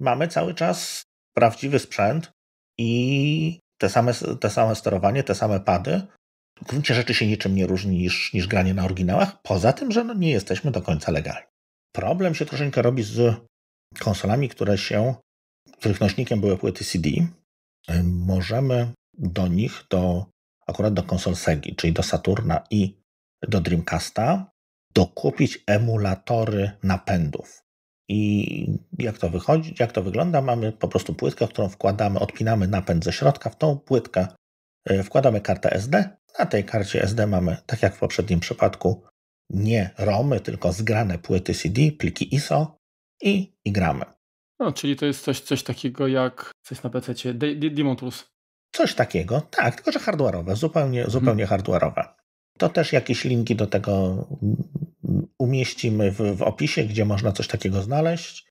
mamy cały czas prawdziwy sprzęt i te same, te same sterowanie, te same pady. W gruncie rzeczy się niczym nie różni niż, niż granie na oryginałach, poza tym, że no nie jesteśmy do końca legalni. Problem się troszeczkę robi z konsolami, które się, których nośnikiem były płyty CD, E, możemy do nich, do, akurat do konsol Segi, czyli do Saturna i do Dreamcasta, dokupić emulatory napędów. I jak to wychodzi, jak to wygląda? Mamy po prostu płytkę, którą wkładamy, odpinamy napęd ze środka, w tą płytkę e, wkładamy kartę SD. Na tej karcie SD mamy, tak jak w poprzednim przypadku, nie ROMy, tylko zgrane płyty CD, pliki ISO i, i gramy. No, czyli to jest coś, coś takiego jak coś na PC, Demon Tools. Coś takiego, tak, tylko że hardware'owe, zupełnie, zupełnie hmm. hardware'owe. To też jakieś linki do tego umieścimy w, w, opisie, gdzie można coś takiego znaleźć.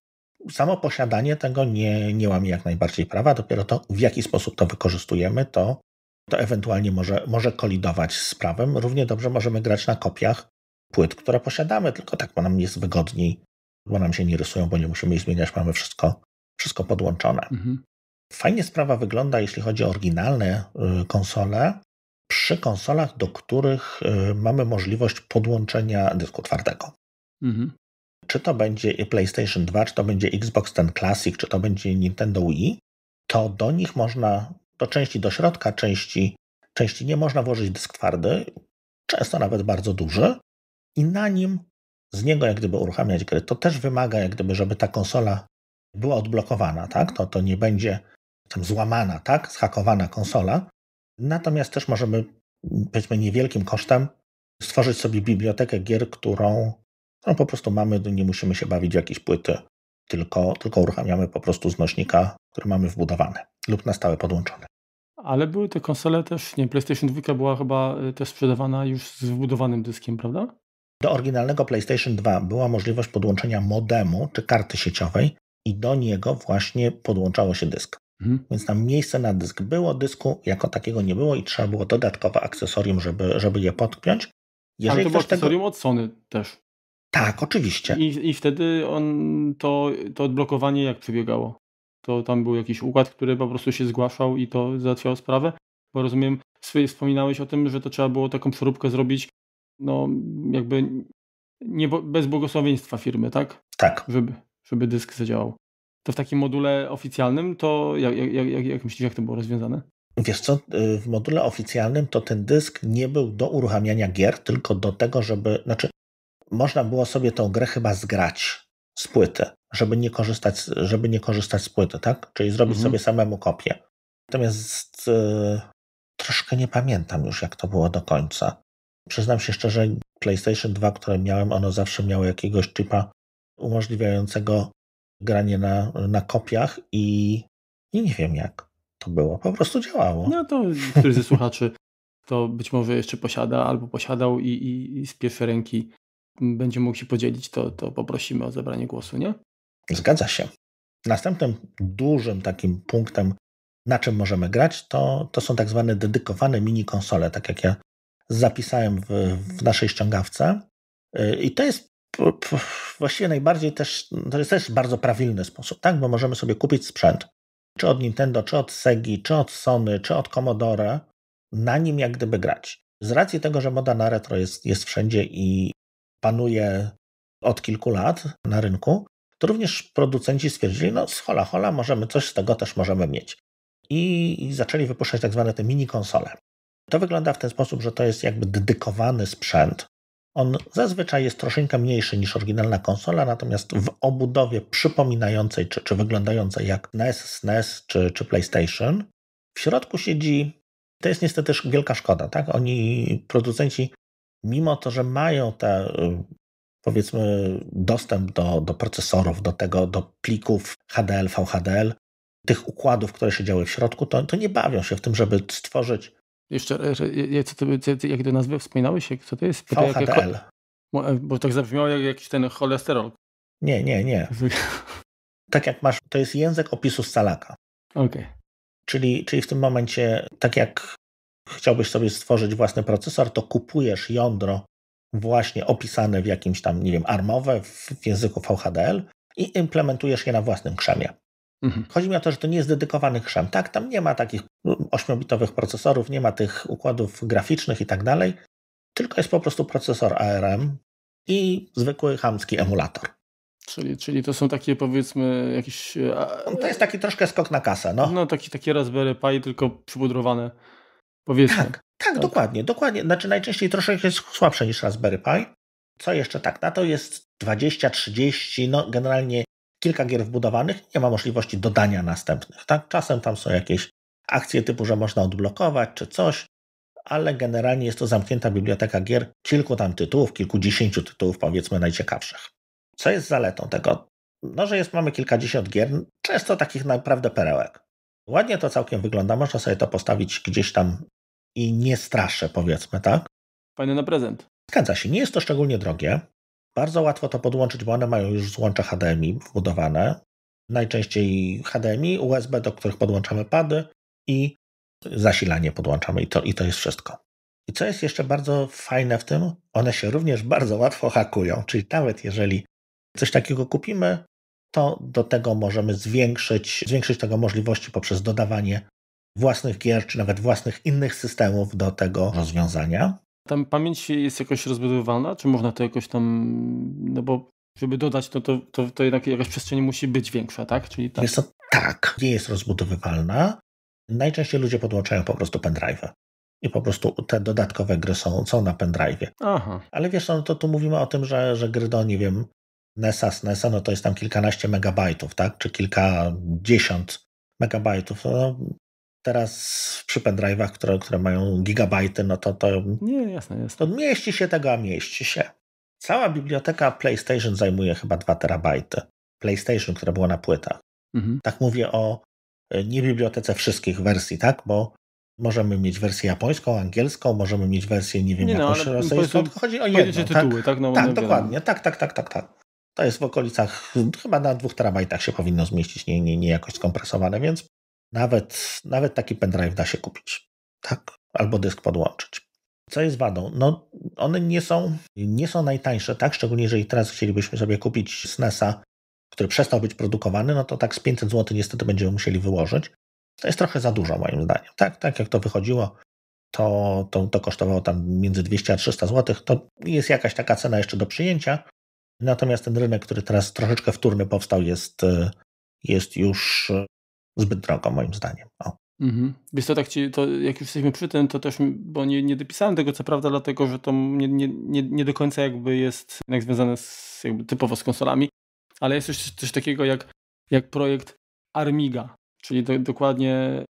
Samo posiadanie tego nie, nie łamie jak najbardziej prawa, dopiero to, w jaki sposób to wykorzystujemy, to, to ewentualnie może, może kolidować z prawem. Równie dobrze możemy grać na kopiach płyt, które posiadamy, tylko tak nam jest wygodniej bo nam się nie rysują, bo nie musimy ich zmieniać, mamy wszystko, wszystko podłączone. Mhm. Fajnie sprawa wygląda, jeśli chodzi o oryginalne y, konsole, przy konsolach, do których y, mamy możliwość podłączenia dysku twardego. Mhm. Czy to będzie PlayStation 2, czy to będzie Xbox ten Classic, czy to będzie Nintendo Wii, to do nich można, do części do środka, części, części nie można włożyć dysk twardy, często nawet bardzo duży, i na nim z niego jak gdyby uruchamiać gry. To też wymaga jak gdyby, żeby ta konsola była odblokowana, tak? To, to nie będzie tam złamana, tak? Zhakowana konsola. Natomiast też możemy, powiedzmy, niewielkim kosztem stworzyć sobie bibliotekę gier, którą no, po prostu mamy, no nie musimy się bawić w jakieś płyty, tylko, tylko uruchamiamy po prostu z nośnika, który mamy wbudowany lub na stałe podłączony. Ale były te konsole też, nie, PlayStation 2 była chyba e, też sprzedawana już z wbudowanym dyskiem, prawda? Do oryginalnego PlayStation 2 była możliwość podłączenia modemu czy karty sieciowej i do niego właśnie podłączało się dysk. Mhm. Więc tam miejsce na dysk było, dysku jako takiego nie było i trzeba było dodatkowe akcesorium, żeby, żeby je podpiąć. Jeżeli Ale to było akcesorium tego... od Sony też. Tak, oczywiście. I, i wtedy on to, to odblokowanie jak przebiegało? To tam był jakiś układ, który po prostu się zgłaszał i to załatwiało sprawę? Bo rozumiem, wspominałeś o tym, że to trzeba było taką przeróbkę zrobić no jakby nie, bez błogosławieństwa firmy, tak? Tak. Żeby, żeby dysk zadziałał. To w takim module oficjalnym to jak, jak, jak, jak myślisz, jak to było rozwiązane? Wiesz co, y, w module oficjalnym to ten dysk nie był do uruchamiania gier, tylko do tego, żeby, znaczy można było sobie tą grę chyba zgrać z płyty, żeby nie korzystać, żeby nie korzystać z płyty, tak? Czyli zrobić mhm. sobie samemu kopię. Natomiast y, troszkę nie pamiętam już, jak to było do końca. Przyznam się szczerze, PlayStation 2, które miałem, ono zawsze miało jakiegoś chipa umożliwiającego granie na, na kopiach i, i nie wiem jak to było. Po prostu działało. No to któryś ze słuchaczy to być może jeszcze posiada albo posiadał i, i, i z pierwszej ręki będzie mógł się podzielić, to, to poprosimy o zabranie głosu, nie? Zgadza się. Następnym dużym takim punktem, na czym możemy grać, to, to są tak zwane dedykowane mini konsole, tak jak ja zapisałem w, w naszej ściągawce. Y, I to jest właściwie najbardziej też, to jest też bardzo prawilny sposób, tak? Bo możemy sobie kupić sprzęt, czy od Nintendo, czy od Segi, czy od Sony, czy od Commodore, na nim jak gdyby grać. Z racji tego, że moda na retro jest, jest wszędzie i panuje od kilku lat na rynku, to również producenci stwierdzili, no z hola hola, możemy coś z tego też możemy mieć. I, i zaczęli wypuszczać tak zwane te mini konsole. To wygląda w ten sposób, że to jest jakby dedykowany sprzęt. On zazwyczaj jest troszeczkę mniejszy niż oryginalna konsola, natomiast w obudowie przypominającej czy, czy wyglądającej jak NES, SNES czy, czy PlayStation, w środku siedzi, to jest niestety wielka szkoda, tak? Oni, producenci, mimo to, że mają te y, powiedzmy dostęp do, do procesorów, do tego, do plików HDL, VHDL, tych układów, które się działy w środku, to, to nie bawią się w tym, żeby stworzyć jeszcze, co jak do nazwy wspominałeś, co to jest? VHDL. Bo tak zabrzmiało jak jakiś ten cholesterol. Nie, nie, nie. *laughs* Tak jak masz, to jest język opisu scalaka. Okay. Czyli, czyli w tym momencie, tak jak chciałbyś sobie stworzyć własny procesor, to kupujesz jądro właśnie opisane w jakimś tam, nie wiem, armowe w, w języku VHDL i implementujesz je na własnym krzemie. Mhm. Chodzi mi o to, że to nie jest dedykowany chrzan. Tak, tam nie ma takich 8-bitowych no, procesorów, nie ma tych układów graficznych i tak dalej, tylko jest po prostu procesor ARM i zwykły hamski emulator. Czyli, czyli to są takie powiedzmy jakieś... No, to jest taki troszkę skok na kasę, no. No taki, takie Raspberry Pi, tylko przybudrowane, powiedzmy. Tak, tak, tak, dokładnie, dokładnie. Znaczy najczęściej troszeczkę jest słabsze niż Raspberry Pi. Co jeszcze tak, na to jest 20, 30, no generalnie kilka gier wbudowanych, nie ma możliwości dodania następnych. Tak? Czasem tam są jakieś akcje typu, że można odblokować czy coś, ale generalnie jest to zamknięta biblioteka gier, kilku tam tytułów, kilkudziesięciu tytułów powiedzmy najciekawszych. Co jest zaletą tego? No, że jest, mamy kilkadziesiąt gier, często takich naprawdę perełek. Ładnie to całkiem wygląda, można sobie to postawić gdzieś tam i nie straszę powiedzmy, tak? Fajny na prezent. Zgadza się, nie jest to szczególnie drogie. Bardzo łatwo to podłączyć, bo one mają już złącza HDMI wbudowane. Najczęściej HDMI, USB, do których podłączamy pady i zasilanie podłączamy i to, i to jest wszystko. I co jest jeszcze bardzo fajne w tym, one się również bardzo łatwo hakują, czyli nawet jeżeli coś takiego kupimy, to do tego możemy zwiększyć, zwiększyć tego możliwości poprzez dodawanie własnych gier, czy nawet własnych innych systemów do tego rozwiązania tam pamięć jest jakoś rozbudowywalna, Czy można to jakoś tam, no bo żeby dodać, to, no to, to, to jednak jakaś przestrzeń musi być większa, tak? Czyli tak. Jest to, tak, nie jest rozbudowywalna. Najczęściej ludzie podłączają po prostu pendrive'a. I po prostu te dodatkowe gry są, są na pendrive'ie. Aha. Ale wiesz, no to tu mówimy o tym, że, że gry do, nie wiem, NESa, SNESa, no to jest tam kilkanaście megabajtów, tak? Czy kilkadziesiąt megabajtów. No, Teraz przy pendrive'ach, które, które mają gigabajty, no to to. Nie, jasne, jasne. To mieści się tego, a mieści się. Cała biblioteka PlayStation zajmuje chyba 2 terabajty. PlayStation, która była na płytach. Mhm. Tak mówię o e, nie bibliotece wszystkich wersji, tak? Bo możemy mieć wersję japońską, angielską, możemy mieć wersję, nie wiem, nie no, jakąś no, rosyjską. Chodzi o jedną, tytuły, tak? tak, no, tak no, dokładnie, tak, tak, tak, tak, tak. To jest w okolicach, chyba na dwóch terabajtach się powinno zmieścić, nie, nie, nie jakoś skompresowane, więc nawet, nawet taki pendrive da się kupić, tak? Albo dysk podłączyć. Co jest wadą? No, one nie są, nie są najtańsze, tak? Szczególnie jeżeli teraz chcielibyśmy sobie kupić SNESa, który przestał być produkowany, no to tak z 500 zł niestety będziemy musieli wyłożyć. To jest trochę za dużo moim zdaniem. Tak, tak jak to wychodziło, to, to, to kosztowało tam między 200 a 300 zł. To jest jakaś taka cena jeszcze do przyjęcia. Natomiast ten rynek, który teraz troszeczkę wtórny powstał, jest, jest już zbyt drogo, moim zdaniem. O. No. Mhm. Wiesz to tak ci, to jak już jesteśmy przy tym, to też, bo nie, nie dopisałem tego co prawda, dlatego że to nie, nie, nie, nie do końca jakby jest jak związane z, jakby typowo z konsolami, ale jest też coś takiego jak, jak projekt Armiga, czyli do, dokładnie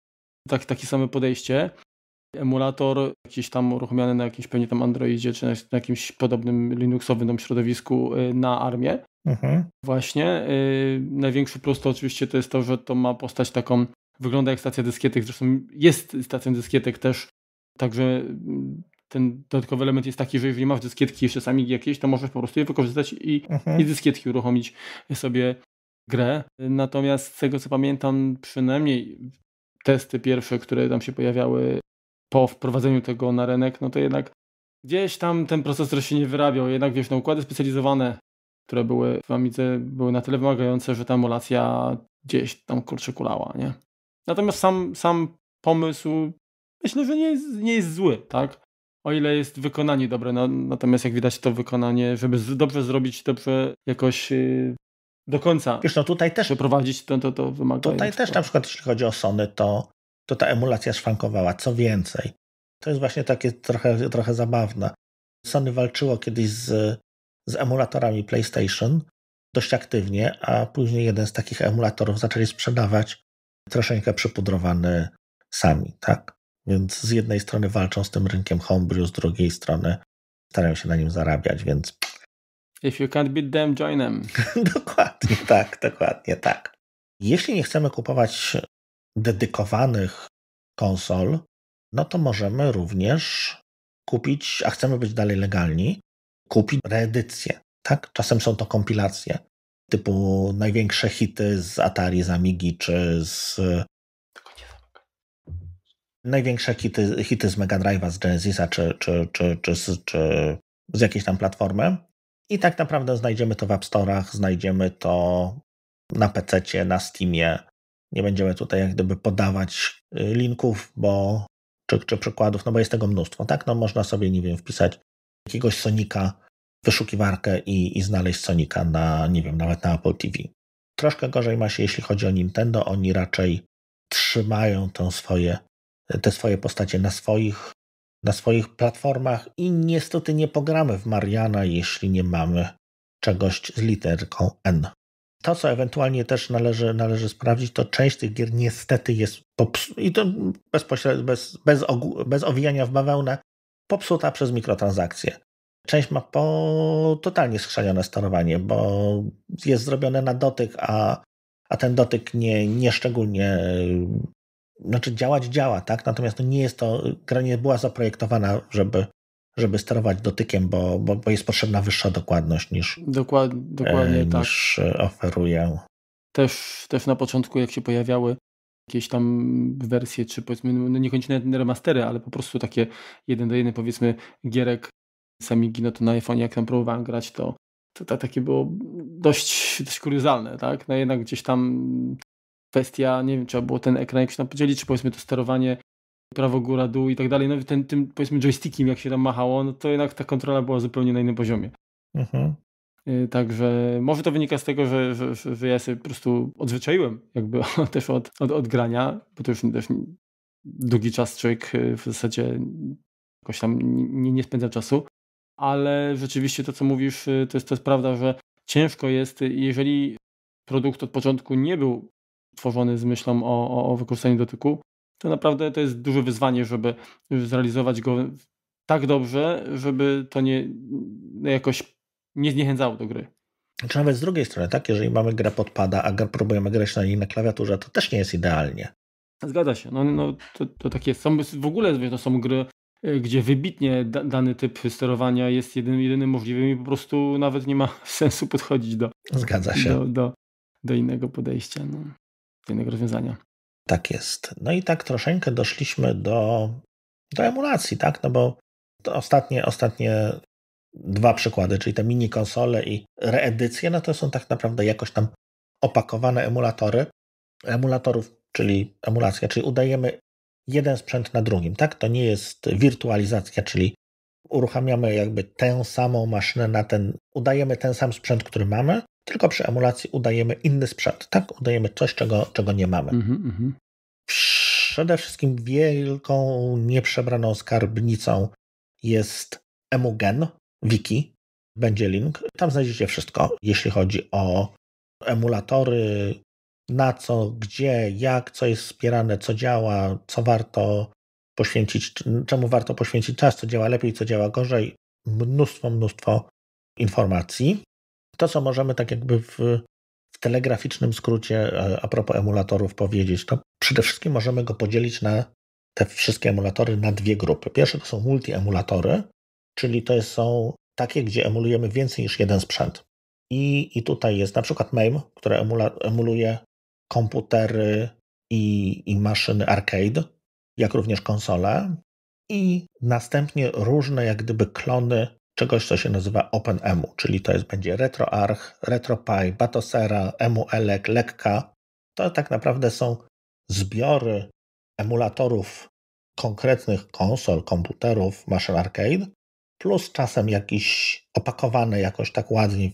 tak, takie same podejście, emulator gdzieś tam uruchomiony na jakimś pewnie tam Androidzie czy na, na jakimś podobnym Linuxowym środowisku y, na armię. Mhm. Właśnie. Y, największy plus to oczywiście to jest to, że to ma postać taką, wygląda jak stacja dyskietek, zresztą jest stacją dyskietek też, także mm, ten dodatkowy element jest taki, że jeżeli masz dyskietki jeszcze sami jakieś, to możesz po prostu je wykorzystać i, mhm. i dyskietki uruchomić sobie grę. Natomiast z tego co pamiętam, przynajmniej testy pierwsze, które tam się pojawiały po wprowadzeniu tego na rynek, no to jednak gdzieś tam ten procesor się nie wyrabiał. Jednak wiesz, no układy specjalizowane, które były w Amidze, były na tyle wymagające, że ta emulacja gdzieś tam kurczę kulała, nie? Natomiast sam, sam pomysł myślę, że nie jest, nie jest zły, tak? O ile jest wykonanie dobre, no, natomiast jak widać to wykonanie, żeby z, dobrze zrobić, dobrze jakoś yy, do końca Wiesz, no tutaj też, przeprowadzić, to, to, to wymaga. Tutaj też na przykład jeśli chodzi o Sony, to to ta emulacja szwankowała. Co więcej, to jest właśnie takie trochę, trochę zabawne. Sony walczyło kiedyś z, z emulatorami PlayStation dość aktywnie, a później jeden z takich emulatorów zaczęli sprzedawać troszeczkę przypudrowany sami, tak? Więc z jednej strony walczą z tym rynkiem homebrew, z drugiej strony starają się na nim zarabiać, więc. If you can't beat them, join them. *laughs* dokładnie tak, dokładnie tak. Jeśli nie chcemy kupować dedykowanych konsol, no to możemy również kupić, a chcemy być dalej legalni, kupić reedycję. Tak? Czasem są to kompilacje typu największe hity z Atari, z Amigi czy z. Największe hity, hity z Mega Drive'a, z Genesisa czy, czy, czy, czy, z, czy z jakiejś tam platformy. I tak naprawdę znajdziemy to w App Store'ach, znajdziemy to na PC, na Steamie, nie będziemy tutaj jak gdyby podawać y, linków, bo czy, czy przykładów, no bo jest tego mnóstwo, tak? No można sobie, nie wiem, wpisać jakiegoś Sonika wyszukiwarkę i, i znaleźć Sonika na, nie wiem, nawet na Apple TV. Troszkę gorzej ma się, jeśli chodzi o Nintendo. Oni raczej trzymają tą swoje, te swoje postacie na swoich, na swoich platformach i niestety nie pogramy w Mariana, jeśli nie mamy czegoś z literką N. To, co ewentualnie też należy, należy sprawdzić, to część tych gier niestety jest popsu- i to bezpośrednio, bez, bez, bez owijania w bawełnę, popsuta przez mikrotransakcje. Część ma po totalnie skrzanione sterowanie, bo jest zrobione na dotyk, a, a ten dotyk nie, nie szczególnie znaczy działać działa, tak? Natomiast nie jest to, gra nie była zaprojektowana, żeby, żeby sterować dotykiem, bo, bo, bo jest potrzebna wyższa dokładność niż, Dokład, dokładnie, e, tak. niż tak. Też, też na początku, jak się pojawiały jakieś tam wersje, czy powiedzmy, no, no niekoniecznie remastery, ale po prostu takie jeden do jeden, powiedzmy, gierek sami gino to na iPhone, jak tam próbowałem grać, to, to, to takie było dość, dość kuriozalne, tak? No jednak gdzieś tam kwestia, nie wiem, trzeba było ten ekran jakoś tam podzielić, czy powiedzmy to sterowanie prawo, góra, dół i tak dalej, no ten, tym powiedzmy joystickiem, jak się tam machało, no to jednak ta kontrola była zupełnie na innym poziomie. Mhm. Y, także może to wynika z tego, że, że, że ja się po prostu odzwyczaiłem jakby *laughs* też od, od, od grania, bo to już też długi czas człowiek y, w zasadzie jakoś tam nie, nie spędza czasu, ale rzeczywiście to, co mówisz, y, to jest, to jest prawda, że ciężko jest, jeżeli produkt od początku nie był tworzony z myślą o, o, o wykorzystaniu dotyku, to naprawdę to jest duże wyzwanie, żeby zrealizować go tak dobrze, żeby to nie no, jakoś nie zniechęcało do gry. Czy znaczy, nawet z drugiej strony, tak, jeżeli mamy grę podpada, a próbujemy grać na niej na klawiaturze, to też nie jest idealnie. Zgadza się. No, no, to, to tak jest. Są, w ogóle to są gry, e, gdzie wybitnie da, dany typ sterowania jest jedynym, jedynym możliwym i po prostu nawet nie ma *laughs* sensu podchodzić do. Zgadza się. Do, do, do innego podejścia, no, do innego rozwiązania. Tak jest. No i tak troszeczkę doszliśmy do, do emulacji, tak? No bo ostatnie, ostatnie dwa przykłady, czyli te mini konsole i reedycje, no to są tak naprawdę jakoś tam opakowane emulatory emulatorów, czyli emulacja, czyli udajemy jeden sprzęt na drugim, tak? To nie jest wirtualizacja, czyli uruchamiamy jakby tę samą maszynę na ten, udajemy ten sam sprzęt, który mamy, tylko przy emulacji udajemy inny sprzęt, tak? Udajemy coś, czego, czego nie mamy. Mhm, mhm. Przede wszystkim wielką, nieprzebraną skarbnicą jest emugen, wiki, będzie link. Tam znajdziecie wszystko, jeśli chodzi o emulatory, na co, gdzie, jak, co jest wspierane, co działa, co warto poświęcić, czemu warto poświęcić czas, co działa lepiej, co działa gorzej. Mnóstwo, mnóstwo informacji to, co możemy tak jakby w, w telegraficznym skrócie e, a propos emulatorów powiedzieć, to przede wszystkim możemy go podzielić na te wszystkie emulatory na dwie grupy. Pierwsze to są multi-emulatory, czyli to są takie, gdzie emulujemy więcej niż jeden sprzęt. I, i tutaj jest na przykład MAME, które emula, emuluje komputery i, i maszyny arcade, jak również konsole. I następnie różne jak gdyby klony czegoś, co się nazywa OpenEMU, czyli to jest będzie RetroArch, RetroPie, Batosera, EmuElec, Lekka. To tak naprawdę są zbiory emulatorów konkretnych konsol, komputerów, maszyn arcade, plus czasem jakiś opakowane jakoś tak ładnie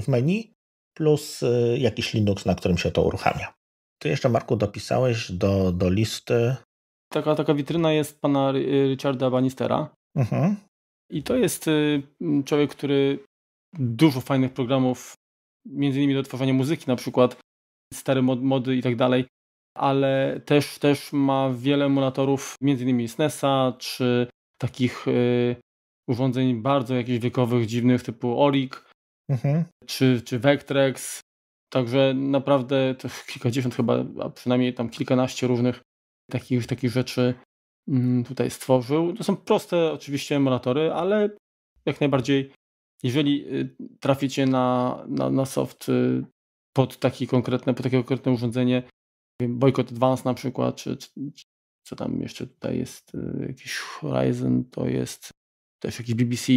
w menu, plus y, jakiś Linux, na którym się to uruchamia. Ty jeszcze, Marku, dopisałeś do, do listy. Taka, taka witryna jest pana Richarda Banistera. Mhm. I to jest y, człowiek, który dużo fajnych programów, między innymi do tworzenia muzyki na przykład, stare mod, mody i tak dalej, ale też, też ma wiele emulatorów, między innymi SNESa, czy takich y, urządzeń bardzo jakichś wiekowych, dziwnych typu Oric, mhm. czy, czy Vectrex, także naprawdę to kilkadziesiąt chyba, a przynajmniej tam kilkanaście różnych takich, takich rzeczy Mm, tutaj stworzył. To są proste oczywiście emulatory, ale jak najbardziej, jeżeli y, traficie na, na, na soft y, pod, taki konkretne, pod takie konkretne urządzenie, Boycott Advance na przykład, czy, czy, czy, co tam jeszcze tutaj jest, y, jakiś Horizon, to jest też jakiś BBC,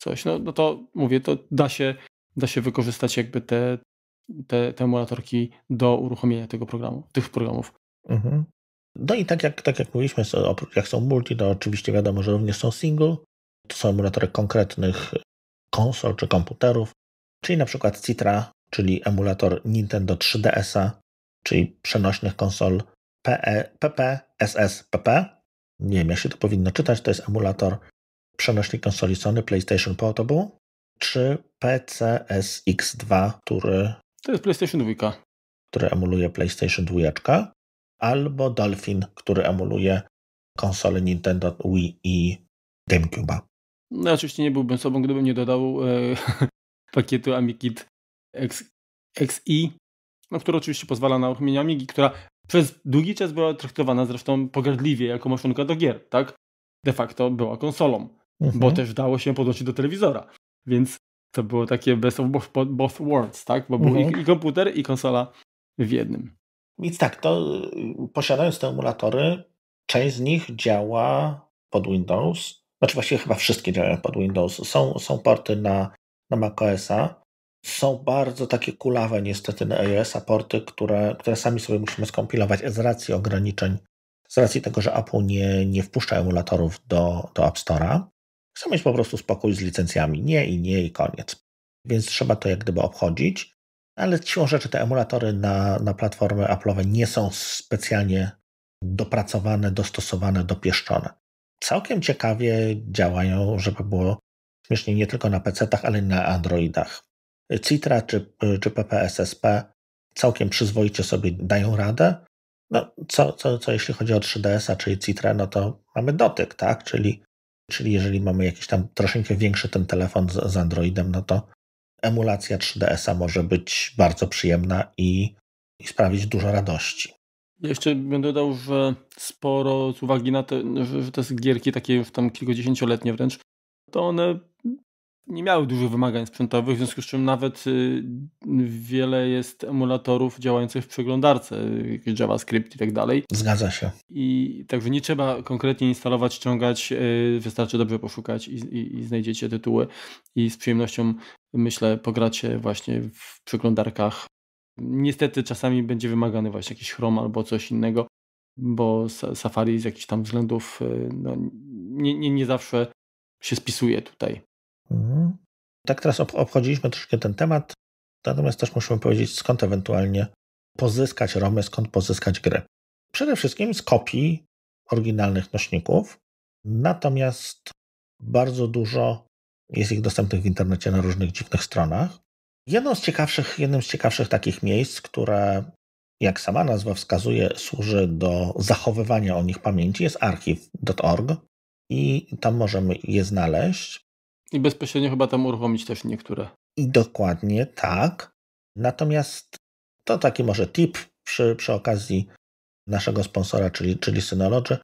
coś, no, no to mówię, to da się, da się wykorzystać jakby te, te, te emulatorki do uruchomienia tego programu, tych programów. Mhm. No i tak jak, tak jak mówiliśmy, oprócz jak są multi, to oczywiście wiadomo, że również są single. To są emulatory konkretnych konsol czy komputerów, czyli na przykład Citra, czyli emulator Nintendo 3DS-a, czyli przenośnych konsol PE, PP, Nie wiem, jak się to powinno czytać. To jest emulator przenośnej konsoli Sony PlayStation Portable, czy PCSX2, który... To jest PlayStation 2. Który emuluje PlayStation 2 albo Dolphin, który emuluje konsole Nintendo Wii i GameCube. No oczywiście nie byłbym sobą, gdybym nie dodał e, *laughs* pakietu AmiKit X, XI, no, który oczywiście pozwala na uruchomienie Amigi, która przez długi czas była traktowana zresztą pogardliwie jako maszynka do gier, tak? De facto była konsolą, mhm. bo też dało się podłączyć do telewizora, więc to było takie best of both, both worlds, tak? Bo mhm. był i, i komputer, i konsola w jednym. Więc tak, to y, posiadając te emulatory, część z nich działa pod Windows. Znaczy właściwie chyba wszystkie działają pod Windows. Są, są porty na, na macOSa. Są bardzo takie kulawe niestety na iOS-a porty, które, które sami sobie musimy skompilować z racji ograniczeń, z racji tego, że Apple nie, nie wpuszcza emulatorów do, do App Store'a. Chcą mieć po prostu spokój z licencjami. Nie i nie i koniec. Więc trzeba to jak gdyby obchodzić ale siłą rzeczy te emulatory na, na platformy Apple'owe nie są specjalnie dopracowane, dostosowane, dopieszczone. Całkiem ciekawie działają, żeby było śmiesznie nie tylko na PC-tach, ale i na Androidach. Citra czy, czy PPSSP całkiem przyzwoicie sobie dają radę. No, co, co, co jeśli chodzi o 3DS-a, czyli Citra, no to mamy dotyk, tak? Czyli, czyli jeżeli mamy jakiś tam troszeczkę większy ten telefon z, z Androidem, no to emulacja 3DS-a może być bardzo przyjemna i, i sprawić dużo radości. Ja jeszcze bym dodał, że sporo z uwagi na to, że te gierki takie już tam kilkudziesięcioletnie wręcz, to one nie miały dużych wymagań sprzętowych, w związku z czym nawet y, wiele jest emulatorów działających w przeglądarce, jakiś JavaScript i tak dalej. Zgadza się. I także nie trzeba konkretnie instalować, ściągać, y, wystarczy dobrze poszukać i, i, i znajdziecie tytuły i z przyjemnością myślę pogracie właśnie w przeglądarkach. Niestety czasami będzie wymagany właśnie jakiś Chrome albo coś innego, bo Safari z jakichś tam względów y, no, nie, nie, nie zawsze się spisuje tutaj. Mhm. Tak teraz obchodziliśmy troszkę ten temat, natomiast też musimy powiedzieć, skąd ewentualnie pozyskać romy, skąd pozyskać gry. Przede wszystkim z kopii oryginalnych nośników, natomiast bardzo dużo jest ich dostępnych w internecie na różnych dziwnych stronach. Jedną z ciekawszych, jednym z ciekawszych takich miejsc, które, jak sama nazwa wskazuje, służy do zachowywania o nich pamięci, jest archiw.org i tam możemy je znaleźć. I bezpośrednio chyba tam uruchomić też niektóre. I dokładnie tak. Natomiast to taki może tip przy, przy okazji naszego sponsora, czyli, czyli Synology.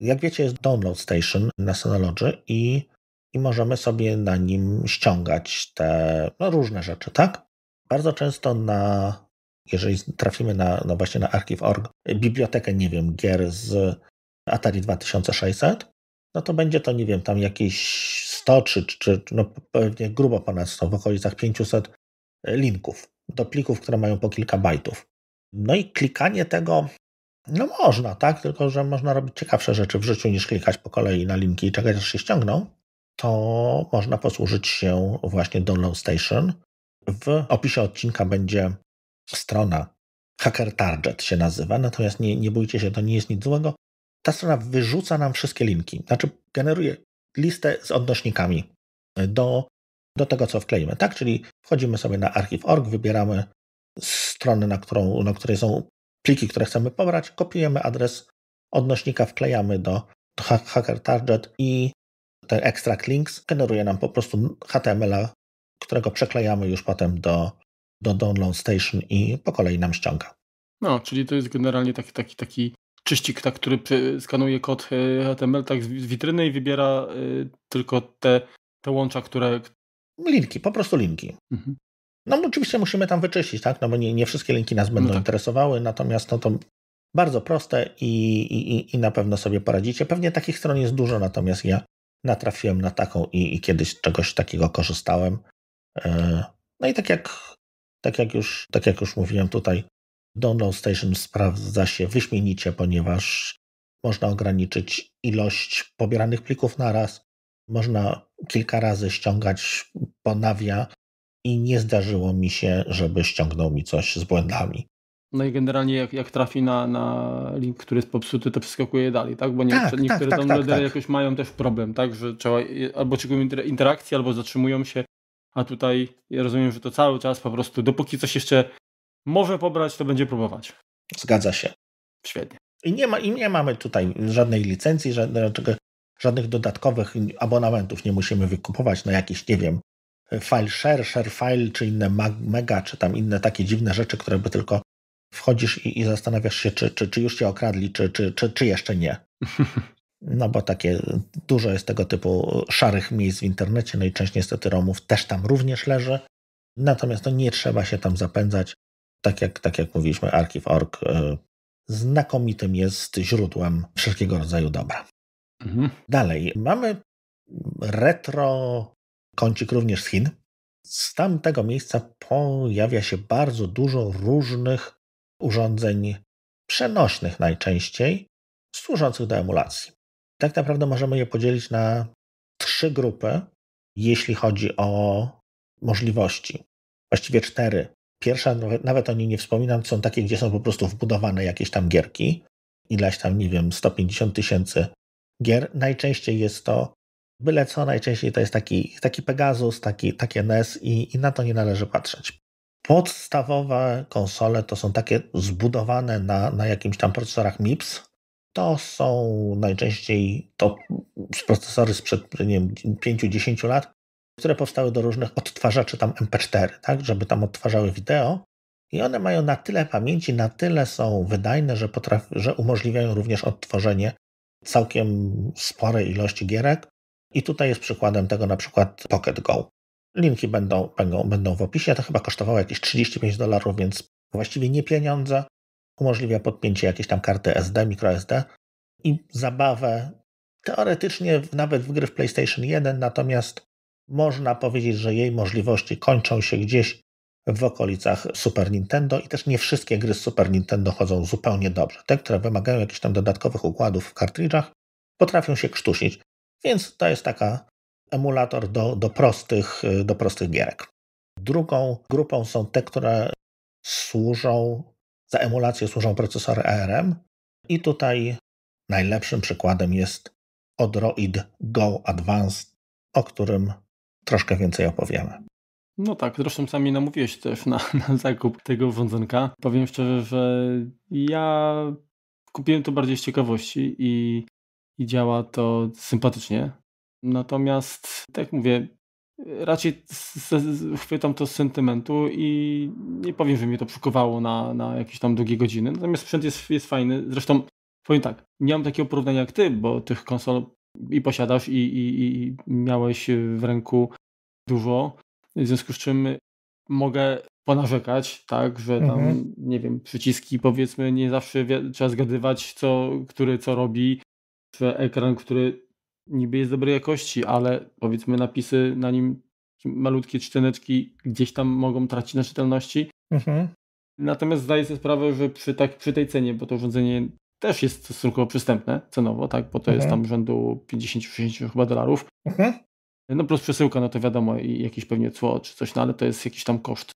Jak wiecie, jest Download Station na Synology i, i możemy sobie na nim ściągać te no, różne rzeczy, tak? Bardzo często na, jeżeli trafimy na, no właśnie na archiw.org, bibliotekę, nie wiem, gier z Atari 2600, no to będzie to, nie wiem, tam jakieś 100 czy, czy no pewnie grubo ponad 100, w okolicach 500 linków do plików, które mają po kilka bajtów. No i klikanie tego, no można, tak, tylko że można robić ciekawsze rzeczy w życiu niż klikać po kolei na linki i czekać aż się ściągną, to można posłużyć się właśnie Download Station. W opisie odcinka będzie strona Hacker Target się nazywa, natomiast nie, nie bójcie się, to nie jest nic złego ta strona wyrzuca nam wszystkie linki, znaczy generuje listę z odnośnikami e, do, do tego, co wkleimy, tak? Czyli wchodzimy sobie na archiw.org, wybieramy stronę, na, którą, na której są pliki, które chcemy pobrać, kopiujemy adres odnośnika, wklejamy do, do Hacker Target i ten extract links generuje nam po prostu HTML-a, którego przeklejamy już potem do, do Download Station i po kolei nam ściąga. No, czyli to jest generalnie taki, taki, taki czyścik, tak, który skanuje kod e, HTML tak, z witryny i wybiera e, tylko te, te łącza, które. Linki, po prostu linki. Mhm. No oczywiście musimy tam wyczyścić, tak? No bo nie, nie wszystkie linki nas no będą no tak. interesowały, natomiast no to bardzo proste i, i, i na pewno sobie poradzicie. Pewnie takich stron jest dużo, natomiast ja natrafiłem na taką i, i kiedyś czegoś takiego korzystałem. E, no i tak jak, tak, jak już, tak jak już mówiłem tutaj, Download Station sprawdza się wyśmienicie, ponieważ można ograniczyć ilość pobieranych plików na raz, można kilka razy ściągać, ponawia i nie zdarzyło mi się, żeby ściągnął mi coś z błędami. No i generalnie jak, jak trafi na, na link, który jest popsuty, to przeskakuje dalej, tak? Bo nie, tak, niektóre tak, downloadery tak, tak, tak, jakoś mają też problem, tak? Że trzeba, albo czekują interakcji, albo zatrzymują się, a tutaj ja rozumiem, że to cały czas po prostu, dopóki coś jeszcze może pobrać, to będzie próbować. Zgadza się. Świetnie. I nie, ma, i nie mamy tutaj żadnej licencji, żadnego, żadnych dodatkowych abonamentów nie musimy wykupować na no jakieś, nie wiem, file share, share file, czy inne mega, czy tam inne takie dziwne rzeczy, które by tylko wchodzisz i, i zastanawiasz się, czy, czy, czy, już cię okradli, czy, czy, czy, czy jeszcze nie. *laughs* No bo takie dużo jest tego typu szarych miejsc w internecie, no i część niestety Romów też tam również leży. Natomiast no, nie trzeba się tam zapędzać tak jak, tak jak mówiliśmy, Archive.org e, znakomitym jest źródłem wszelkiego rodzaju dobra. Mhm. Dalej, mamy retro kącik również z Chin. Z tamtego miejsca pojawia się bardzo dużo różnych urządzeń przenośnych najczęściej, służących do emulacji. Tak naprawdę możemy je podzielić na trzy grupy, jeśli chodzi o możliwości. Właściwie cztery, Pierwsza, no, nawet o niej nie wspominam, są takie, gdzie są po prostu wbudowane jakieś tam gierki, ileś tam, nie wiem, 150 tysięcy gier. Najczęściej jest to byle co, najczęściej to jest taki, taki Pegasus, taki, takie NES i, i na to nie należy patrzeć. Podstawowe konsole to są takie zbudowane na, na jakimś tam procesorach MIPS. To są najczęściej to procesory sprzed 5-10 lat które powstały do różnych odtwarzaczy tam MP4, tak, żeby tam odtwarzały wideo. I one mają na tyle pamięci, na tyle są wydajne, że, potraf- że umożliwiają również odtworzenie całkiem sporej ilości gierek. I tutaj jest przykładem tego na przykład Pocket Go. Linki będą, będą, będą w opisie. To chyba kosztowało jakieś 35 dolarów, więc właściwie nie pieniądze. Umożliwia podpięcie jakiejś tam karty SD, microSD i zabawę teoretycznie nawet w gry w PlayStation 1, natomiast można powiedzieć, że jej możliwości kończą się gdzieś w okolicach Super Nintendo i też nie wszystkie gry z Super Nintendo chodzą zupełnie dobrze. Te, które wymagają jakichś tam dodatkowych układów w kartridżach, potrafią się krztusić, więc to jest taka emulator do, do, prostych, do prostych gierek. Drugą grupą są te, które służą, za emulację służą procesory ARM i tutaj najlepszym przykładem jest Odroid Go Advanced, o którym troszkę więcej opowiemy. No tak, zresztą sami namówiłeś też na, *laughs* na zakup tego wądzenka. Powiem szczerze, że ja kupiłem to bardziej z ciekawości i, i działa to sympatycznie. Natomiast, tak mówię, raczej chwytam to z sentymentu i nie powiem, że mnie to przykowało na, na jakieś tam długie godziny. Natomiast sprzęt jest, jest fajny. Zresztą powiem tak, nie mam takiego porównania jak ty, bo tych konsol i posiadasz i, i, i miałeś w ręku dużo, w związku z czym mogę ponarzekać, tak, że tam, mhm. nie wiem, przyciski powiedzmy nie zawsze trzeba zgadywać, co, który co robi, że ekran, który niby jest dobrej jakości, ale powiedzmy napisy na nim, malutkie czcioneczki gdzieś tam mogą tracić na czytelności. Mhm. Natomiast zdaję sobie sprawę, że przy, tak, przy tej cenie, bo to urządzenie też jest stosunkowo przystępne cenowo, tak, bo to mhm. jest tam rzędu 50-60 chyba dolarów. Mhm. No plus przesyłka, no to wiadomo, i jakieś pewnie cło czy coś, no ale to jest jakiś tam koszt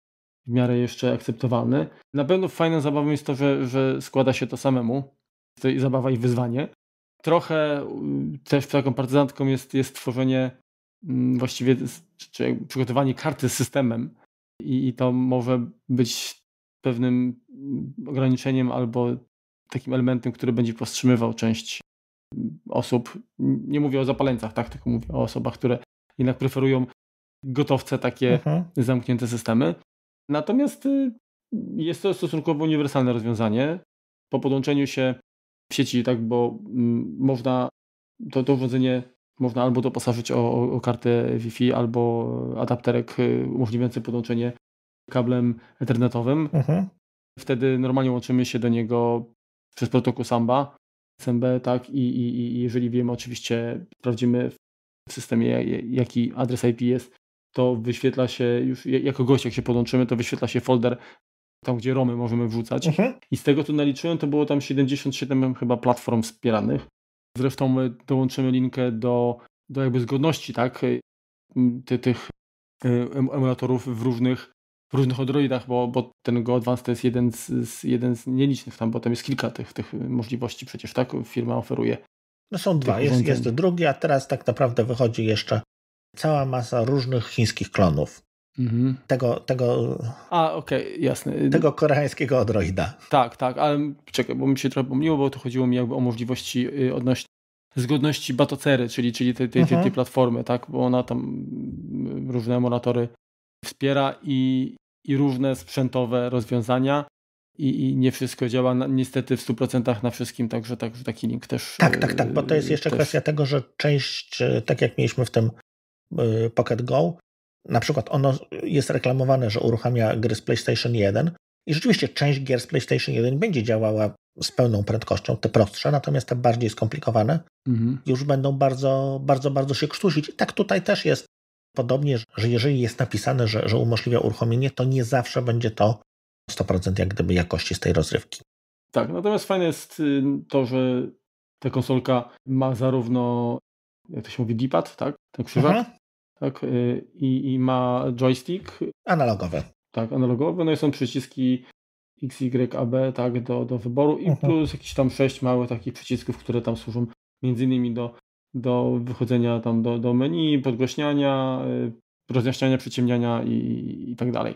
w miarę jeszcze akceptowalny. Na pewno fajną zabawą jest to, że, że składa się to samemu. To i zabawa i wyzwanie. Trochę y, też taką partyzantką jest, jest tworzenie mm, właściwie, czy, przygotowanie karty z systemem I, i to może być pewnym mm, ograniczeniem albo takim elementem, który będzie powstrzymywał część osób. Nie mówię o zapaleńcach, tak, tylko mówię o osobach, które jednak preferują gotowce takie mhm. zamknięte systemy. Natomiast y, jest to stosunkowo uniwersalne rozwiązanie. Po podłączeniu się w sieci, tak, bo mm, można to, to urządzenie można albo doposażyć o, o kartę Wi-Fi, albo adapterek y, umożliwiający podłączenie kablem ethernetowym. Mhm. Wtedy normalnie łączymy się do niego przez protokół Samba, SMB, tak, I, i, i jeżeli wiemy, oczywiście sprawdzimy w systemie, jaki adres IP jest, to wyświetla się już jako gość, jak się podłączymy, to wyświetla się folder tam, gdzie romy możemy wrzucać. Mhm. I z tego, co naliczyłem, to było tam 77 chyba platform wspieranych. Zresztą my dołączymy linkę do, do jakby zgodności, tak, y, tych y, emulatorów w różnych w różnych odroidach, bo, bo ten Go to jest jeden z, z, jeden z nielicznych tam, bo tam jest kilka tych, tych możliwości przecież, tak? Firma oferuje. No są dwa, jest, jest drugi, a teraz tak naprawdę wychodzi jeszcze cała masa różnych chińskich klonów. Mhm. Tego, tego. A, okej, okay, jasne. Tego koreańskiego odroida. Tak, tak, ale czekaj, bo mi się trochę pomyliło, bo to chodziło mi jakby o możliwości y, odnośnie zgodności Batocery, czyli, czyli tej, tej, tej, tej mhm. platformy, tak? Bo ona tam y, różne emulatory wspiera i, i różne sprzętowe rozwiązania. I, I, nie wszystko działa na, niestety w 100% na wszystkim, także, także taki link też. Tak, tak, tak, bo to jest e, jeszcze też... kwestia tego, że część, e, tak jak mieliśmy w tym e, Pocket Go, na przykład ono jest reklamowane, że uruchamia gry z PlayStation 1 i rzeczywiście część gier z PlayStation 1 będzie działała z pełną prędkością, te prostsze, natomiast te bardziej skomplikowane mhm. już będą bardzo, bardzo, bardzo się krztusić. I tak tutaj też jest Podobnie, że jeżeli jest napisane, że, że umożliwia uruchomienie, to nie zawsze będzie to 100% jak gdyby jakości z tej rozrywki. Tak, natomiast fajne jest y, to, że ta konsolka ma zarówno, jak to się mówi, D-pad, tak? Ten krzyżak, mhm. tak? Y, I, I ma joystick. Analogowy. Tak, analogowy, no i są przyciski X, Y, A, B, tak, do, do wyboru i mhm. plus jakiś tam sześć małych takich przycisków, które tam służą między innymi do do wychodzenia tam do, do menu, podgłośniania, y, rozjaśniania, przyciemniania i, i tak dalej.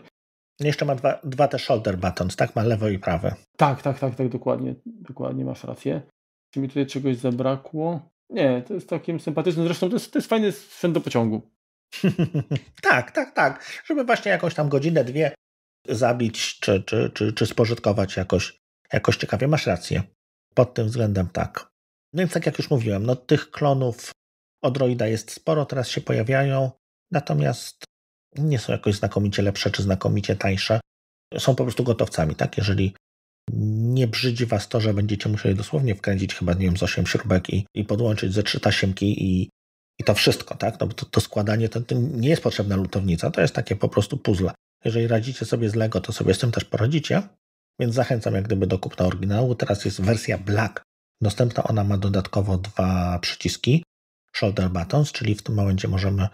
Jeszcze ma dwa, dwa te shoulder buttons, tak? Ma lewo i prawe. Tak, tak, tak, tak, dokładnie, dokładnie, masz rację. Czy mi tutaj czegoś zabrakło? Nie, to jest takim sympatycznym Zresztą to jest, to jest fajny sprzęt do pociągu. *laughs* tak, tak, tak. Żeby właśnie jakąś tam godzinę, dwie zabić, czy, czy, czy, czy spożytkować jakoś, jakoś ciekawie. Masz rację. Pod tym względem tak. No więc tak jak już mówiłem, no tych klonów Odroida jest sporo, teraz się pojawiają, natomiast nie są jakoś znakomicie lepsze czy znakomicie tańsze. Są po prostu gotowcami, tak? Jeżeli nie brzydzi was to, że będziecie musieli dosłownie wkręcić chyba, nie wiem, z 8 śrubek i, i podłączyć ze trzy tasiemki i, i to wszystko, tak? No bo to, to składanie, to, to, nie jest potrzebna lutownica, to jest takie po prostu puzzle. Jeżeli radzicie sobie z Lego, to sobie z tym też poradzicie, więc zachęcam jak gdyby do kupna oryginału. Teraz jest wersja Black, dostępna. Ona ma dodatkowo dwa przyciski shoulder buttons, czyli w tym momencie możemy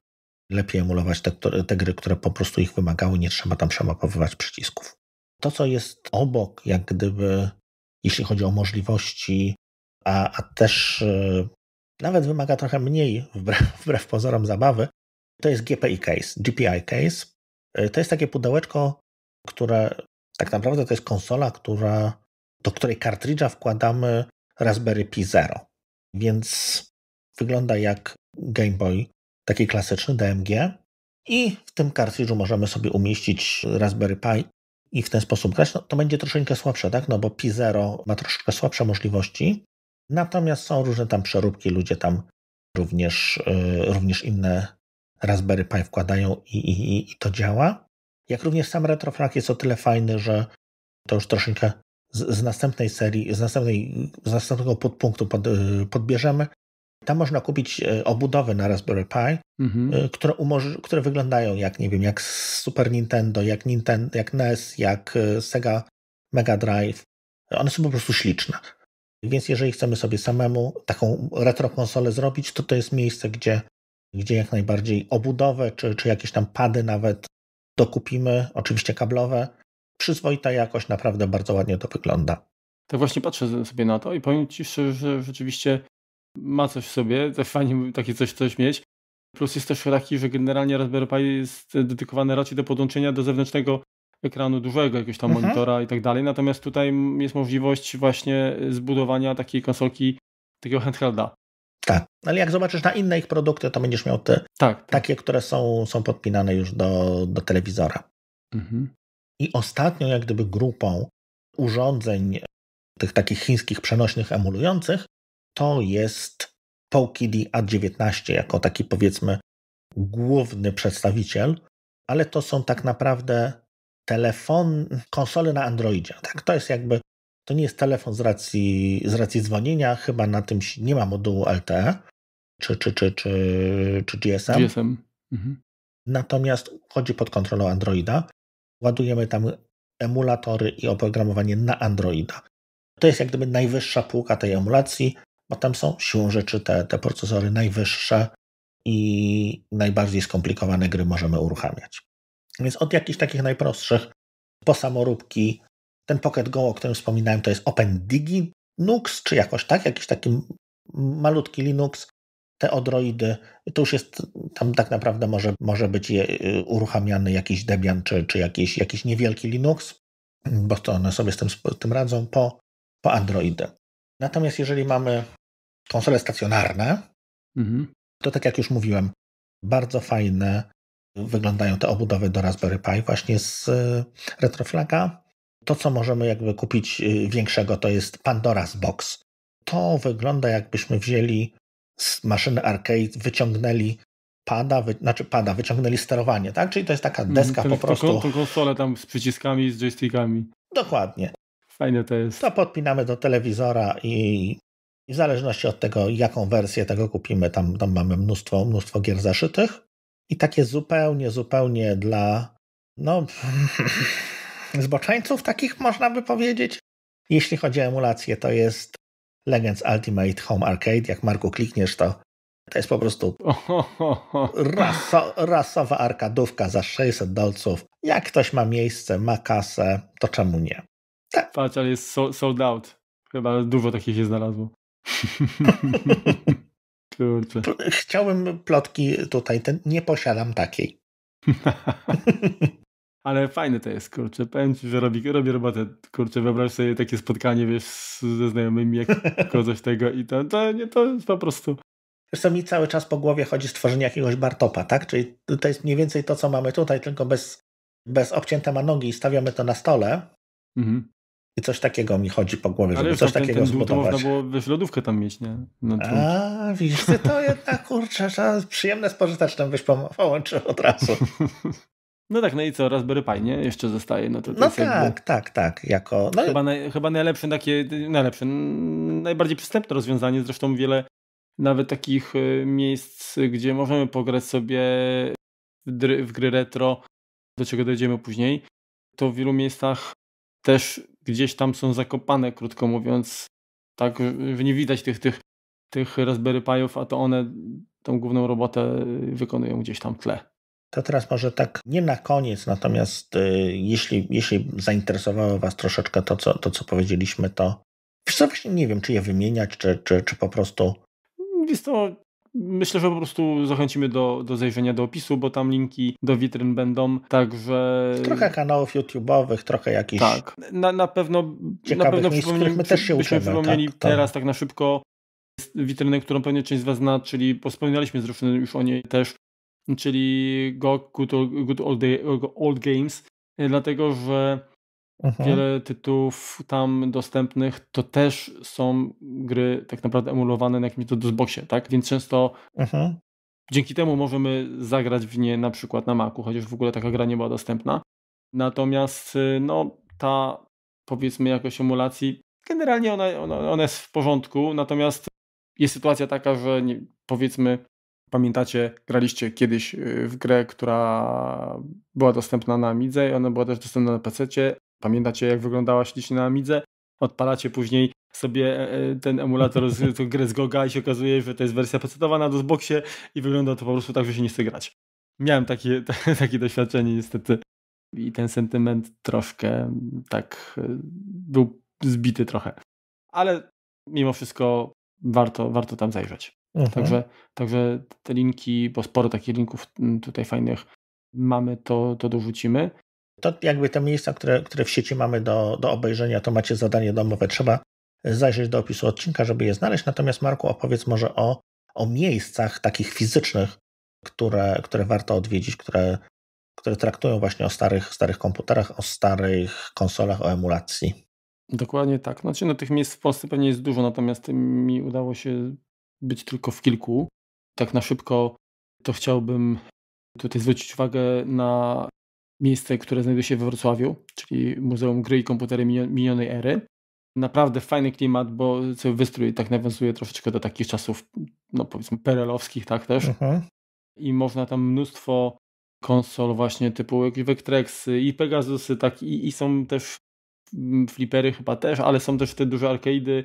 lepiej emulować te, te gry, które po prostu ich wymagały, nie trzeba tam przemapowywać przycisków. To, co jest obok, jak gdyby, jeśli chodzi o możliwości, a, a też yy, nawet wymaga trochę mniej, wbrew, *laughs* wbrew pozorom, zabawy, to jest GPI case, GPI case. Yy, to jest takie pudełeczko, które tak naprawdę to jest konsola, która, do której kartridża wkładamy Raspberry Pi Zero, więc wygląda jak Game Boy, taki klasyczny DMG. I w tym kartridżu możemy sobie umieścić Raspberry Pi i w ten sposób grać. No, to będzie troszeczkę słabsze, tak? No bo Pi Zero ma troszeczkę słabsze możliwości. Natomiast są różne tam przeróbki, ludzie tam również, yy, również inne Raspberry Pi wkładają i, i, i to działa. Jak również sam RetroFrak jest o tyle fajny, że to już troszeczkę z, z następnej serii, z, następnej, z następnego podpunktu pod, y, podbierzemy. Tam można kupić y, obudowy na Raspberry Pi, y, mhm. które, umoż- które wyglądają jak, nie wiem, jak Super Nintendo, jak, Nintendo, jak NES, jak Sega Mega Drive. One są po prostu śliczne. Więc jeżeli chcemy sobie samemu taką retro konsolę zrobić, to to jest miejsce, gdzie, gdzie jak najbardziej obudowę, czy, czy jakieś tam pady nawet dokupimy, oczywiście kablowe, przyzwoita jakość, naprawdę bardzo ładnie to wygląda. Tak właśnie patrzę sobie na to i powiem Ci szczerze, że rzeczywiście ma coś w sobie, *laughs* to tak fajnie takie coś, coś mieć. Plus jest też taki, że generalnie Raspberry Pi jest dedykowany raczej do podłączenia do zewnętrznego ekranu dużego, jakiegoś tam mhm. monitora i tak dalej. Natomiast tutaj jest możliwość właśnie zbudowania takiej konsolki, takiego handhelda. Tak, ale jak zobaczysz na inne ich produkty, to będziesz miał te tak, tak. takie, które są, są podpinane już do, do telewizora. Mhm. I ostatnią, jak gdyby, grupą urządzeń tych takich chińskich przenośnych emulujących to jest PokeD A19 jako taki powiedzmy główny przedstawiciel, ale to są tak naprawdę telefon, konsole na Androidzie. Tak, to jest jakby, to nie jest telefon z racji, z racji dzwonienia, chyba na tym nie ma modułu LTE czy, czy, czy, czy, czy GSM. GSM. Mhm. Natomiast chodzi pod kontrolą Androida ładujemy tam emulatory i oprogramowanie na Androida. To jest jak gdyby najwyższa półka tej emulacji, bo tam są siłą rzeczy te, te procesory najwyższe i najbardziej skomplikowane gry możemy uruchamiać. Więc od jakichś takich najprostszych po samoróbki, ten Pocket Go, o którym wspominałem, to jest OpenDigi Nux, czy jakoś tak, jakiś taki malutki Linux, te odroidy, to już jest, tam tak naprawdę może, może być je, uruchamiany jakiś Debian czy, czy jakiś, jakiś niewielki Linux, bo to one sobie z tym, tym radzą po, po Androidy. Natomiast jeżeli mamy konsole stacjonarne, mhm. to tak jak już mówiłem, bardzo fajne wyglądają te obudowy do Raspberry Pi właśnie z e, Retroflaga. To, co możemy jakby kupić e, większego, to jest Pandora's Box. To wygląda jakbyśmy wzięli z maszyny arcade wyciągnęli pada, wy, znaczy pada, wyciągnęli sterowanie, tak? Czyli to jest taka mhm, deska mm, po prostu. Tą, tą konsolę tam z przyciskami, z joystickami. Dokładnie. Fajne to jest. To podpinamy do telewizora i i w zależności od tego, jaką wersję tego kupimy, tam, tam mamy mnóstwo, mnóstwo gier zaszytych. I takie zupełnie, zupełnie dla no, *laughs* zboczeńców takich można by powiedzieć. Jeśli chodzi o emulację, to jest Legends Ultimate Home Arcade. Jak Marku klikniesz, to to jest po prostu *laughs* raso, rasowa arkadówka za 600 dolców. Jak ktoś ma miejsce, ma kasę, to czemu nie? Tak. Patrz, ale jest so, sold out. Chyba dużo takich się znalazło. *laughs* Kurczę. Chciałbym plotki tutaj, ten, nie posiadam takiej. *laughs* Ale fajne to jest, kurczę. Powiem ci, że robię, robotę. Kurczę, wyobraź sobie takie spotkanie, wiesz, ze znajomymi, jak *laughs* coś tego i to, to, nie, to jest po prostu... Zresztą mi cały czas po głowie chodzi stworzenie jakiegoś Bartopa, tak? Czyli to jest mniej więcej to, co mamy tutaj, tylko bez, bez obcięte ma nogi i stawiamy to na stole. Mhm. I coś takiego mi chodzi po głowie, Ale żeby coś no, takiego ten zbudować. Ale można było wiesz, lodówkę tam mieć, nie? A, widzisz, to jednak, kurczę, przyjemne z pożytecznym byś połączył od razu. *laughs* No tak, no i co, Raspberry Pi, nie? Jeszcze zostaje. No, to, to no tak, jakby... tak, tak. Jako, no... chyba, naj, chyba najlepsze takie, najlepsze, najbardziej przystępne rozwiązanie. Zresztą wiele nawet takich y, miejsc, gdzie możemy pograć sobie w, dry, w gry retro, do czego dojdziemy później, to w wielu miejscach też gdzieś tam są zakopane, krótko mówiąc. Tak, nie widać tych, tych, tych Raspberry Pi'ów, a to one tą główną robotę wykonują gdzieś tam w tle. To teraz może tak nie na koniec, natomiast y, jeśli, jeśli zainteresowało Was troszeczkę to, co, to, co powiedzieliśmy, to wiesz co, właśnie nie wiem, czy je wymieniać, czy, czy, czy po prostu... Jest to, myślę, że po prostu zachęcimy do, do zajrzenia do opisu, bo tam linki do witryn będą, także... Trochę kanałów YouTube'owych, trochę jakichś... Tak, na, na pewno... Ciekawych na pewno miejsc, my też się uczymy. przypomnieli tak, to... teraz tak na szybko witrynę, którą pewnie część z Was zna, czyli wspominaliśmy zresztą już o niej też, czyli Go Good Old, good old, day, old Games, y, dlatego że mhm. wiele tytułów tam dostępnych to też są gry tak naprawdę emulowane na jakimś Xboxie, tak? Więc często mhm. dzięki temu możemy zagrać w nie na przykład na Macu, chociaż w ogóle taka gra nie była dostępna. Natomiast y, no ta powiedzmy jakość emulacji generalnie ona, ona, ona jest w porządku, natomiast jest sytuacja taka, że nie, powiedzmy Pamiętacie, graliście kiedyś y, w grę, która była dostępna na Amidze i ona była też dostępna na PC. Pamiętacie, jak wyglądała ślicznie na Amidze? Odpalacie później sobie e, e, ten emulator z tą grę z Goga i się okazuje, że to jest wersja pecetowa do Xboxie i wygląda to po prostu tak, że się nie chce grać. Miałem takie, *laughs* t- takie doświadczenie niestety i ten sentyment troszkę tak e, był zbity trochę. Ale mimo wszystko warto, warto tam zajrzeć. Mhm. Także, także te linki, bo sporo takich linków mm, tutaj fajnych mamy, to, to dorzucimy. To jakby te miejsca, które, które w sieci mamy do, do obejrzenia, to macie zadanie domowe. Trzeba zajrzeć do opisu odcinka, żeby je znaleźć. Natomiast Marku, opowiedz może o, o miejscach takich fizycznych, które, które warto odwiedzić, które, które traktują właśnie o starych, starych komputerach, o starych konsolach, o emulacji. Dokładnie tak. Znaczy, no, tych miejsc w Polsce pewnie jest dużo, natomiast mi udało się być tylko w kilku. Tak na szybko to chciałbym tutaj zwrócić uwagę na miejsce, które znajduje się we Wrocławiu, czyli Muzeum Gry i Komputery Minionej Ery. Naprawdę fajny klimat, bo cały wystrój tak nawiązuje troszeczkę do takich czasów, no powiedzmy, perelowskich, tak też. Mhm. I można tam mnóstwo konsol właśnie typu Vectrex i Pegasusy, tak i, i są też mm, flipery chyba też, ale są też te duże arcadey,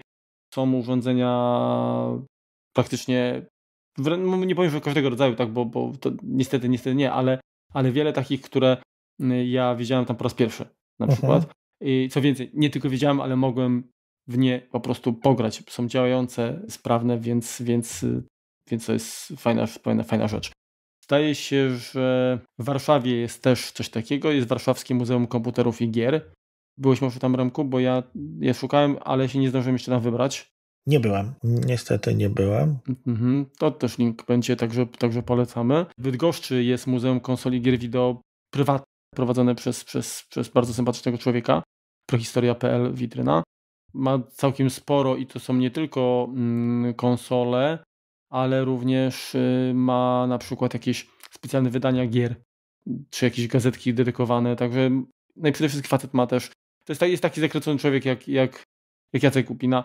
są urządzenia faktycznie, no, nie powiem, że każdego rodzaju, tak, bo, bo to niestety, niestety nie, ale, ale wiele takich, które mm, ja widziałem tam po raz pierwszy na mhm. przykład. I co więcej, nie tylko widziałem, ale mogłem w nie po prostu pograć. Są działające, sprawne, więc, więc, y, więc to jest fajna, fajna, fajna rzecz. Zdaje się, że w Warszawie jest też coś takiego. Jest Warszawskie Muzeum Komputerów i Gier. Byłeś może tam, Remku? Bo ja, ja szukałem, ale się nie zdążyłem jeszcze tam wybrać. Nie byłem, niestety nie byłem. Mhm. To też link będzie, także, także polecamy. W Bydgoszczy jest Muzeum Konsoli Gier Wideo prywatne, prowadzone przez, przez, przez bardzo sympatycznego człowieka, prohistoria.pl witryna. Ma całkiem sporo i to są nie tylko mm, konsole, ale również y, ma na przykład jakieś specjalne wydania gier, czy jakieś gazetki dedykowane, także no i przede wszystkim facet ma też, to jest, jest taki zakręcony człowiek jak, jak, jak Jacek Kupina,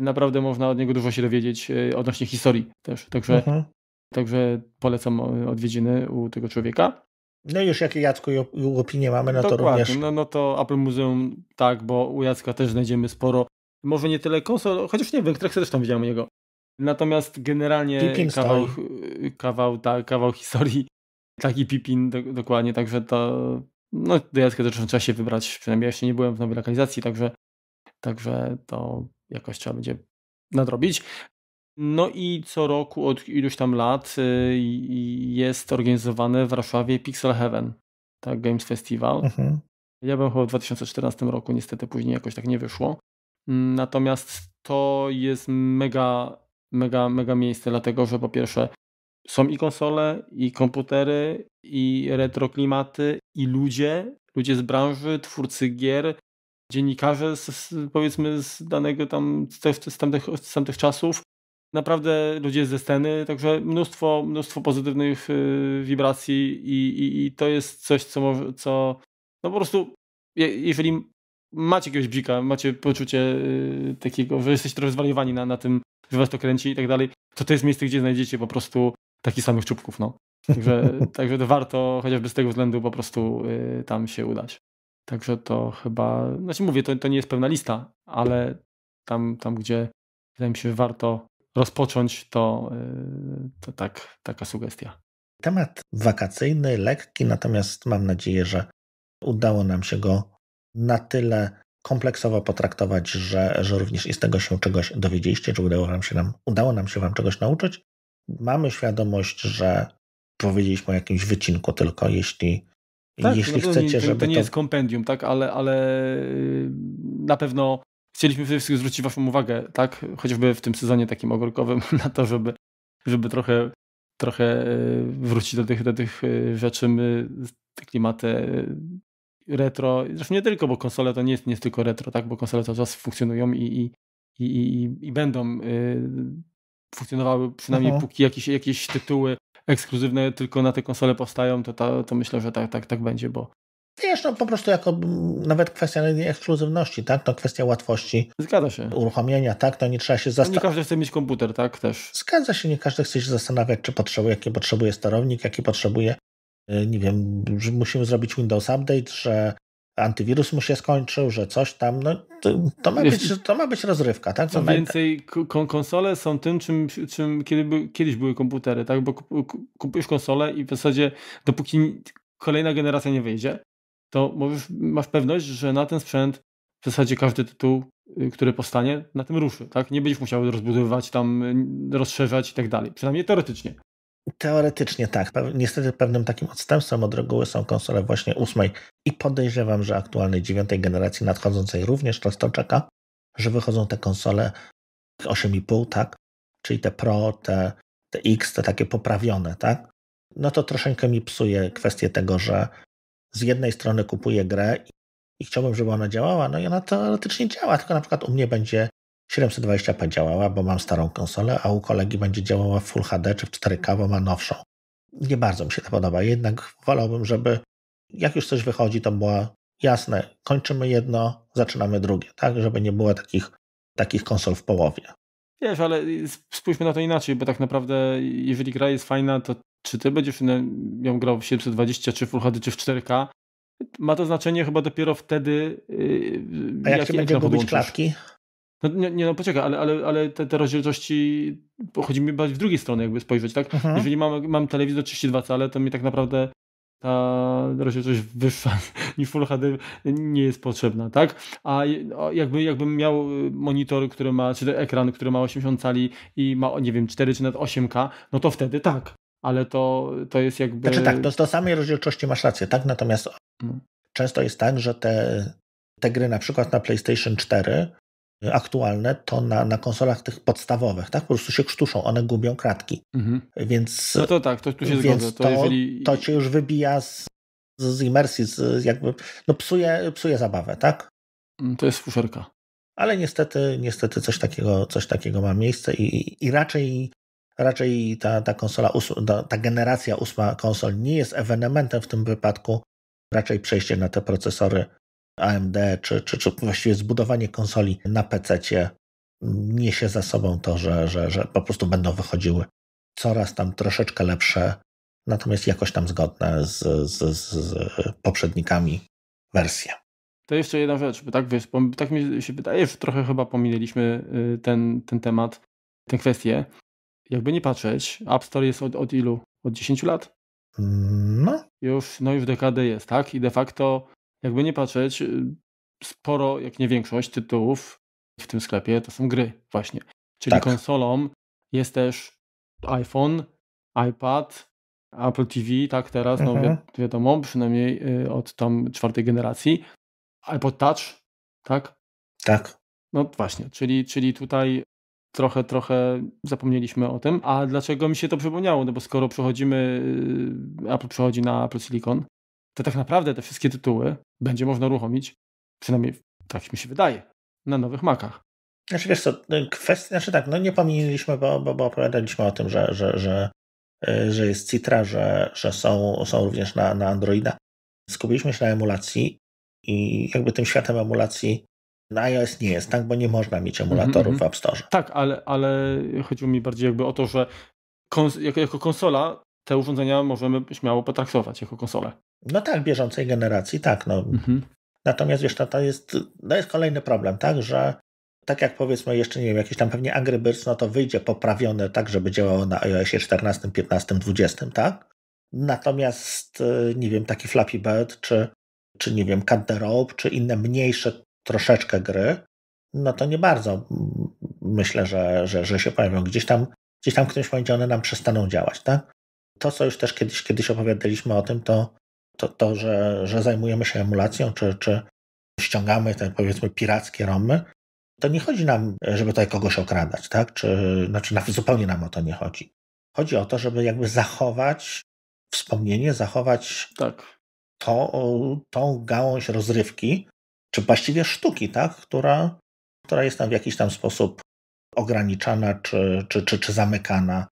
naprawdę można od niego dużo się dowiedzieć e, odnośnie historii też. Także, mhm. także polecam e, odwiedziny u tego człowieka. No już jakie Jacku i opinię mamy, no Dokładnie. to również. No, no to Apple Muzeum tak, bo u Jacka też znajdziemy sporo. Może nie tyle konsol, chociaż nie wiem, Treksy też tam widziałem u niego. Natomiast generalnie kawał, kawał, ta, kawał historii, taki Pipin do, dokładnie, także to no, do Jacka też trzeba się wybrać, przynajmniej ja jeszcze nie byłem w nowej lokalizacji, także, także to jakaś trzeba będzie nadrobić. No i co roku od iluś tam lat y, jest organizowane w Warszawie Pixel Heaven, tak, Games Festival. Mhm. Ja byłem chyba w 2014 roku, niestety później jakoś tak nie wyszło. Natomiast to jest mega, mega, mega miejsce, dlatego że po pierwsze są i konsole, i komputery, i retroklimaty, i ludzie, ludzie z branży, twórcy gier, dziennikarze, z, z, powiedzmy z danego tam, z, z, tamtych, z tamtych czasów. Naprawdę ludzie ze sceny, także mnóstwo, mnóstwo pozytywnych yy, wibracji i, i, i, to jest coś, co, może, co no po prostu, je, jeżeli macie jakiegoś bzika, macie poczucie yy, takiego, że jesteście trochę zwariowani na, na tym, że was to kręci i tak dalej, to to jest miejsce, gdzie znajdziecie po prostu takich samych czubków, no. Także, *laughs* także warto chociażby z tego względu po prostu yy, tam się udać. Także to chyba, znaczy mówię, to, to nie jest pewna lista, ale tam, tam gdzie wydaje mi się, warto rozpocząć, to, y, to tak, taka sugestia. Temat wakacyjny, lekki, natomiast mam nadzieję, że udało nam się go na tyle kompleksowo potraktować, że, że również i z tego się czegoś dowiedzieliście, czy udało nam się nam, udało nam się Wam czegoś nauczyć. Mamy świadomość, że powiedzieliśmy o jakimś wycinku tylko, jeśli tak, jeśli no chcecie, nie, żeby. To nie jest kompendium, tak, ale, ale y, na pewno chcieliśmy przede wszystkim zwrócić Waszą uwagę, tak, chociażby w tym sezonie takim ogórkowym, *laughs* na to, żeby, żeby trochę, trochę y, wrócić do tych, do tych y, rzeczy. My te klimaty retro, zresztą nie tylko, bo konsole to nie jest, nie jest tylko retro, tak, bo konsole cały czas funkcjonują i, i, i, i, i będą funkcjonowały przynajmniej Aha. póki jakieś, jakieś tytuły ekskluzywne tylko na te konsole powstają, to, to myślę, że tak, tak, tak będzie, bo Wiesz, no po prostu jako nawet kwestia no, ekskluzywności, tak? to no, kwestia łatwości. Zgadza się. Uruchomienia, tak? To nie trzeba się zastanawiać. No, nie każdy chce mieć komputer, tak? Też. Zgadza się, nie każdy chce się zastanawiać, czy potrzebuje, jaki potrzebuje sterownik, jaki potrzebuje, y, nie wiem, że musimy zrobić Windows Update, że antywirus mu się skończył, że coś tam, no to, to ma, być, to ma być rozrywka, tak? Co no więcej, kon konsole są tym, czym, czym kiedy by, kiedyś były komputery, tak? Bo kupujesz konsolę i w zasadzie dopóki kolejna generacja nie wyjdzie, to możesz, masz pewność, że na ten sprzęt w zasadzie każdy tytuł, y, który powstanie, na tym ruszy, tak? Nie będziesz musiał rozbudowywać tam, y, rozszerzać i tak dalej. Przynajmniej teoretycznie. Teoretycznie tak. Niestety pewnym takim odstępstwem od reguły są konsole właśnie ósmej i podejrzewam, że aktualnej dziewiątej generacji nadchodzącej również to to czeka, że wychodzą te konsole 8,5, tak? Czyli te Pro, te, te X, te takie poprawione, tak? No to troszeczkę mi psuje kwestię tego, że z jednej strony kupuję grę i chciałbym, żeby ona działała, no i ona teoretycznie działa, tylko na przykład u mnie będzie 720p działała, bo mam starą konsolę, a u kolegi będzie działała w Full HD czy w 4K, bo ma nowszą. Nie bardzo mi się to podoba, jednak wolałbym, żeby jak już coś wychodzi, to było jasne, kończymy jedno, zaczynamy drugie, tak, żeby nie było takich, takich konsol w połowie. Wiesz, ale spójrzmy na to inaczej, bo tak naprawdę jeżeli gra jest fajna, to czy ty będziesz ją grał w 720, czy w Full HD, czy w 4K, ma to znaczenie chyba dopiero wtedy, yy, A jak, jak się będzie gubić klatki? No, nie, nie, no poczekaj, ale, ale, ale te, te rozdzielczości, chodzi mi bardziej w drugiej stronie jakby spojrzeć, tak? Mhm. Jeżeli mam, mam telewizor 32 cale, to mi tak naprawdę ta rozdzielczość wyższa *laughs* niż Full HD nie jest potrzebna, tak? A jakby, jakbym miał y, monitor, który ma, czy ekran, który ma 80 cali i ma, nie wiem, 4 czy nawet 8K, no to wtedy tak, ale to, to jest jakby... Znaczy tak, do, do samej rozdzielczości masz rację, tak? Natomiast no. często jest tak, że te, te gry na przykład na PlayStation 4 aktualne, to na, na konsolach tych podstawowych, tak? Po prostu się krztuszą, one gubią kratki. Mhm. Więc, no to tak, to tu się więc zgodzę. To, to, jeżeli... to cię już wybija z, z imersji, z, jakby, no psuje, psuje zabawę, tak? Mm, to jest fuszerka. Ale niestety, niestety coś takiego, coś takiego ma miejsce i, i raczej raczej ta, ta konsola, ta generacja ósma konsol nie jest ewenementem w tym wypadku, raczej przejście na te procesory AMD, czy, czy, czy właściwie zbudowanie konsoli na PC niesie za sobą to, że, że, że po prostu będą wychodziły coraz tam troszeczkę lepsze, natomiast jakoś tam zgodne z, z, z poprzednikami wersje. To jeszcze jedna rzecz, bo tak wiesz, bo tak mi się wydaje, że trochę chyba pominęliśmy y, ten, ten temat, tę kwestię. Jakby nie patrzeć, App Store jest od, od ilu? Od 10 lat? Mm, no. Już, no już dekadę jest, tak? I de facto jakby nie patrzeć, y, sporo, jak nie większość tytułów w tym sklepie to są gry właśnie. Czyli tak. konsolą jest też iPhone, iPad, Apple TV, tak teraz, no, mhm. no wi wiadomo, przynajmniej y, od tam czwartej generacji, iPod Touch, tak? Tak. No właśnie, czyli, czyli tutaj trochę, trochę zapomnieliśmy o tym. A dlaczego mi się to przypomniało? No bo skoro przechodzimy, y, Apple przechodzi na Apple Silicon, to tak naprawdę te wszystkie tytuły będzie można uruchomić, przynajmniej tak mi się wydaje, na nowych makach. Znaczy wiesz co, no, kwestia, znaczy tak, no nie pominęliśmy, bo, bo, bo opowiadaliśmy o tym, że, że, że, e, że jest Citra, że, że są, są również na, na Androida. Skupiliśmy się na emulacji i jakby tym światem emulacji na iOS nie jest, tak? Bo nie można mieć mhm, emulatorów mm-hmm. w App Store. Tak, ale, ale chodziło mi bardziej jakby o to, że kons- jako, jako konsola te urządzenia możemy śmiało potraktować jako konsole. No tak, bieżącej generacji, tak. No. Mhm. Natomiast wiesz, to to, jest, no jest kolejny problem, tak, że tak jak powiedzmy jeszcze, nie wiem, jakieś tam pewnie Angry Birds, no to wyjdzie poprawione tak, żeby działało na iOSie 14, 15, 20, tak? Natomiast, y, nie wiem, taki Flappy Bird, czy, czy nie wiem, Cut the Rope, czy inne mniejsze troszeczkę gry, no to nie bardzo myślę, że, że, że się pojawią. Gdzieś tam, gdzieś tam w którymś momencie one nam przestaną działać, tak? To, co już też kiedyś, kiedyś opowiadaliśmy o tym, to to, to że, że zajmujemy się emulacją, czy, czy ściągamy te powiedzmy pirackie romy, to nie chodzi nam, żeby tutaj kogoś okradać, tak? Czy, znaczy na, zupełnie nam o to nie chodzi. Chodzi o to, żeby jakby zachować wspomnienie, zachować tak. to, tą gałąź rozrywki, czy właściwie sztuki, tak? Która, która jest tam w jakiś tam sposób ograniczana czy, czy, czy, czy zamykana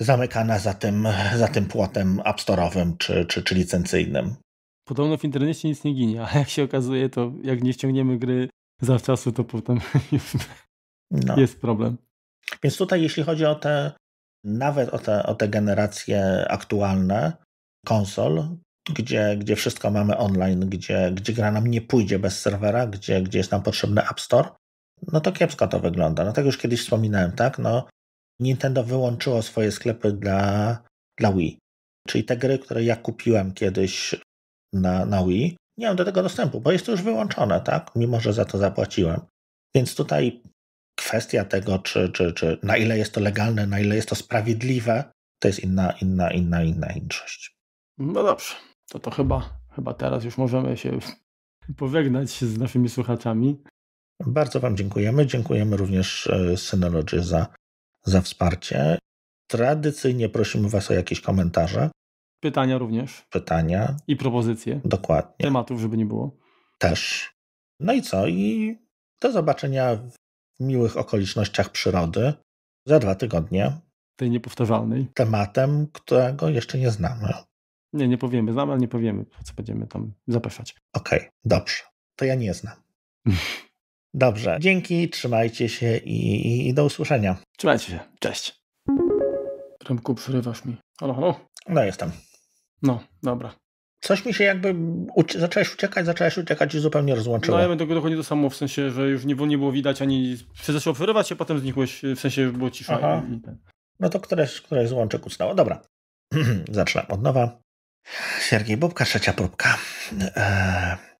zamykana za tym, za tym płotem app store'owym czy, czy, czy licencyjnym. Podobno w internecie nic nie ginie, ale jak się okazuje, to jak nie ściągniemy gry zawczasu, to potem *laughs* no. jest problem. Więc tutaj, jeśli chodzi o te, nawet o te, o te generacje aktualne konsol, gdzie, gdzie wszystko mamy online, gdzie, gdzie gra nam nie pójdzie bez serwera, gdzie, gdzie jest nam potrzebny App Store, no to kiepsko to wygląda. No tak już kiedyś wspominałem, tak? No, Nintendo wyłączyło swoje sklepy dla, dla Wii. Czyli te gry, które ja kupiłem kiedyś na, na Wii, nie mam do tego dostępu, bo jest to już wyłączone, tak? Mimo, że za to zapłaciłem. Więc tutaj kwestia tego, czy, czy, czy na ile jest to legalne, na ile jest to sprawiedliwe, to jest inna, inna, inna, inna inność. No dobrze, to to chyba, chyba teraz już możemy się *laughs* pożegnać z naszymi słuchaczami. Bardzo Wam dziękujemy. Dziękujemy również e, Synology za za wsparcie. Tradycyjnie prosimy Was o jakieś komentarze. Pytania również. Pytania. I propozycje. Dokładnie. Tematów, żeby nie było. Też. No i co? I do zobaczenia w miłych okolicznościach przyrody za dwa tygodnie. Tej niepowtarzalnej. Tematem, którego jeszcze nie znamy. Nie, nie powiemy. Znamy, ale nie powiemy, co będziemy tam zapraszać. Okej, okay, dobrze. To ja nie znam. *laughs* Dobrze, dzięki, trzymajcie się i, i do usłyszenia. Trzymajcie się, cześć. Remku, przerywasz mi. Halo, halo? No, jestem. No, dobra. Coś mi się jakby ucie zacząłeś uciekać, zacząłeś uciekać i zupełnie rozłączyło. No ja do, dokładnie to samo, w sensie, że już nie, nie było widać ani... Się zaczęło przerywać, się potem znikłeś, w sensie było cisza. Aha. I, i ten. No to któreś, któreś z kucnęło. Dobra. *clears throat* Zaczynam od nowa. Siergiej Bobka, trzecia próbka. Eee...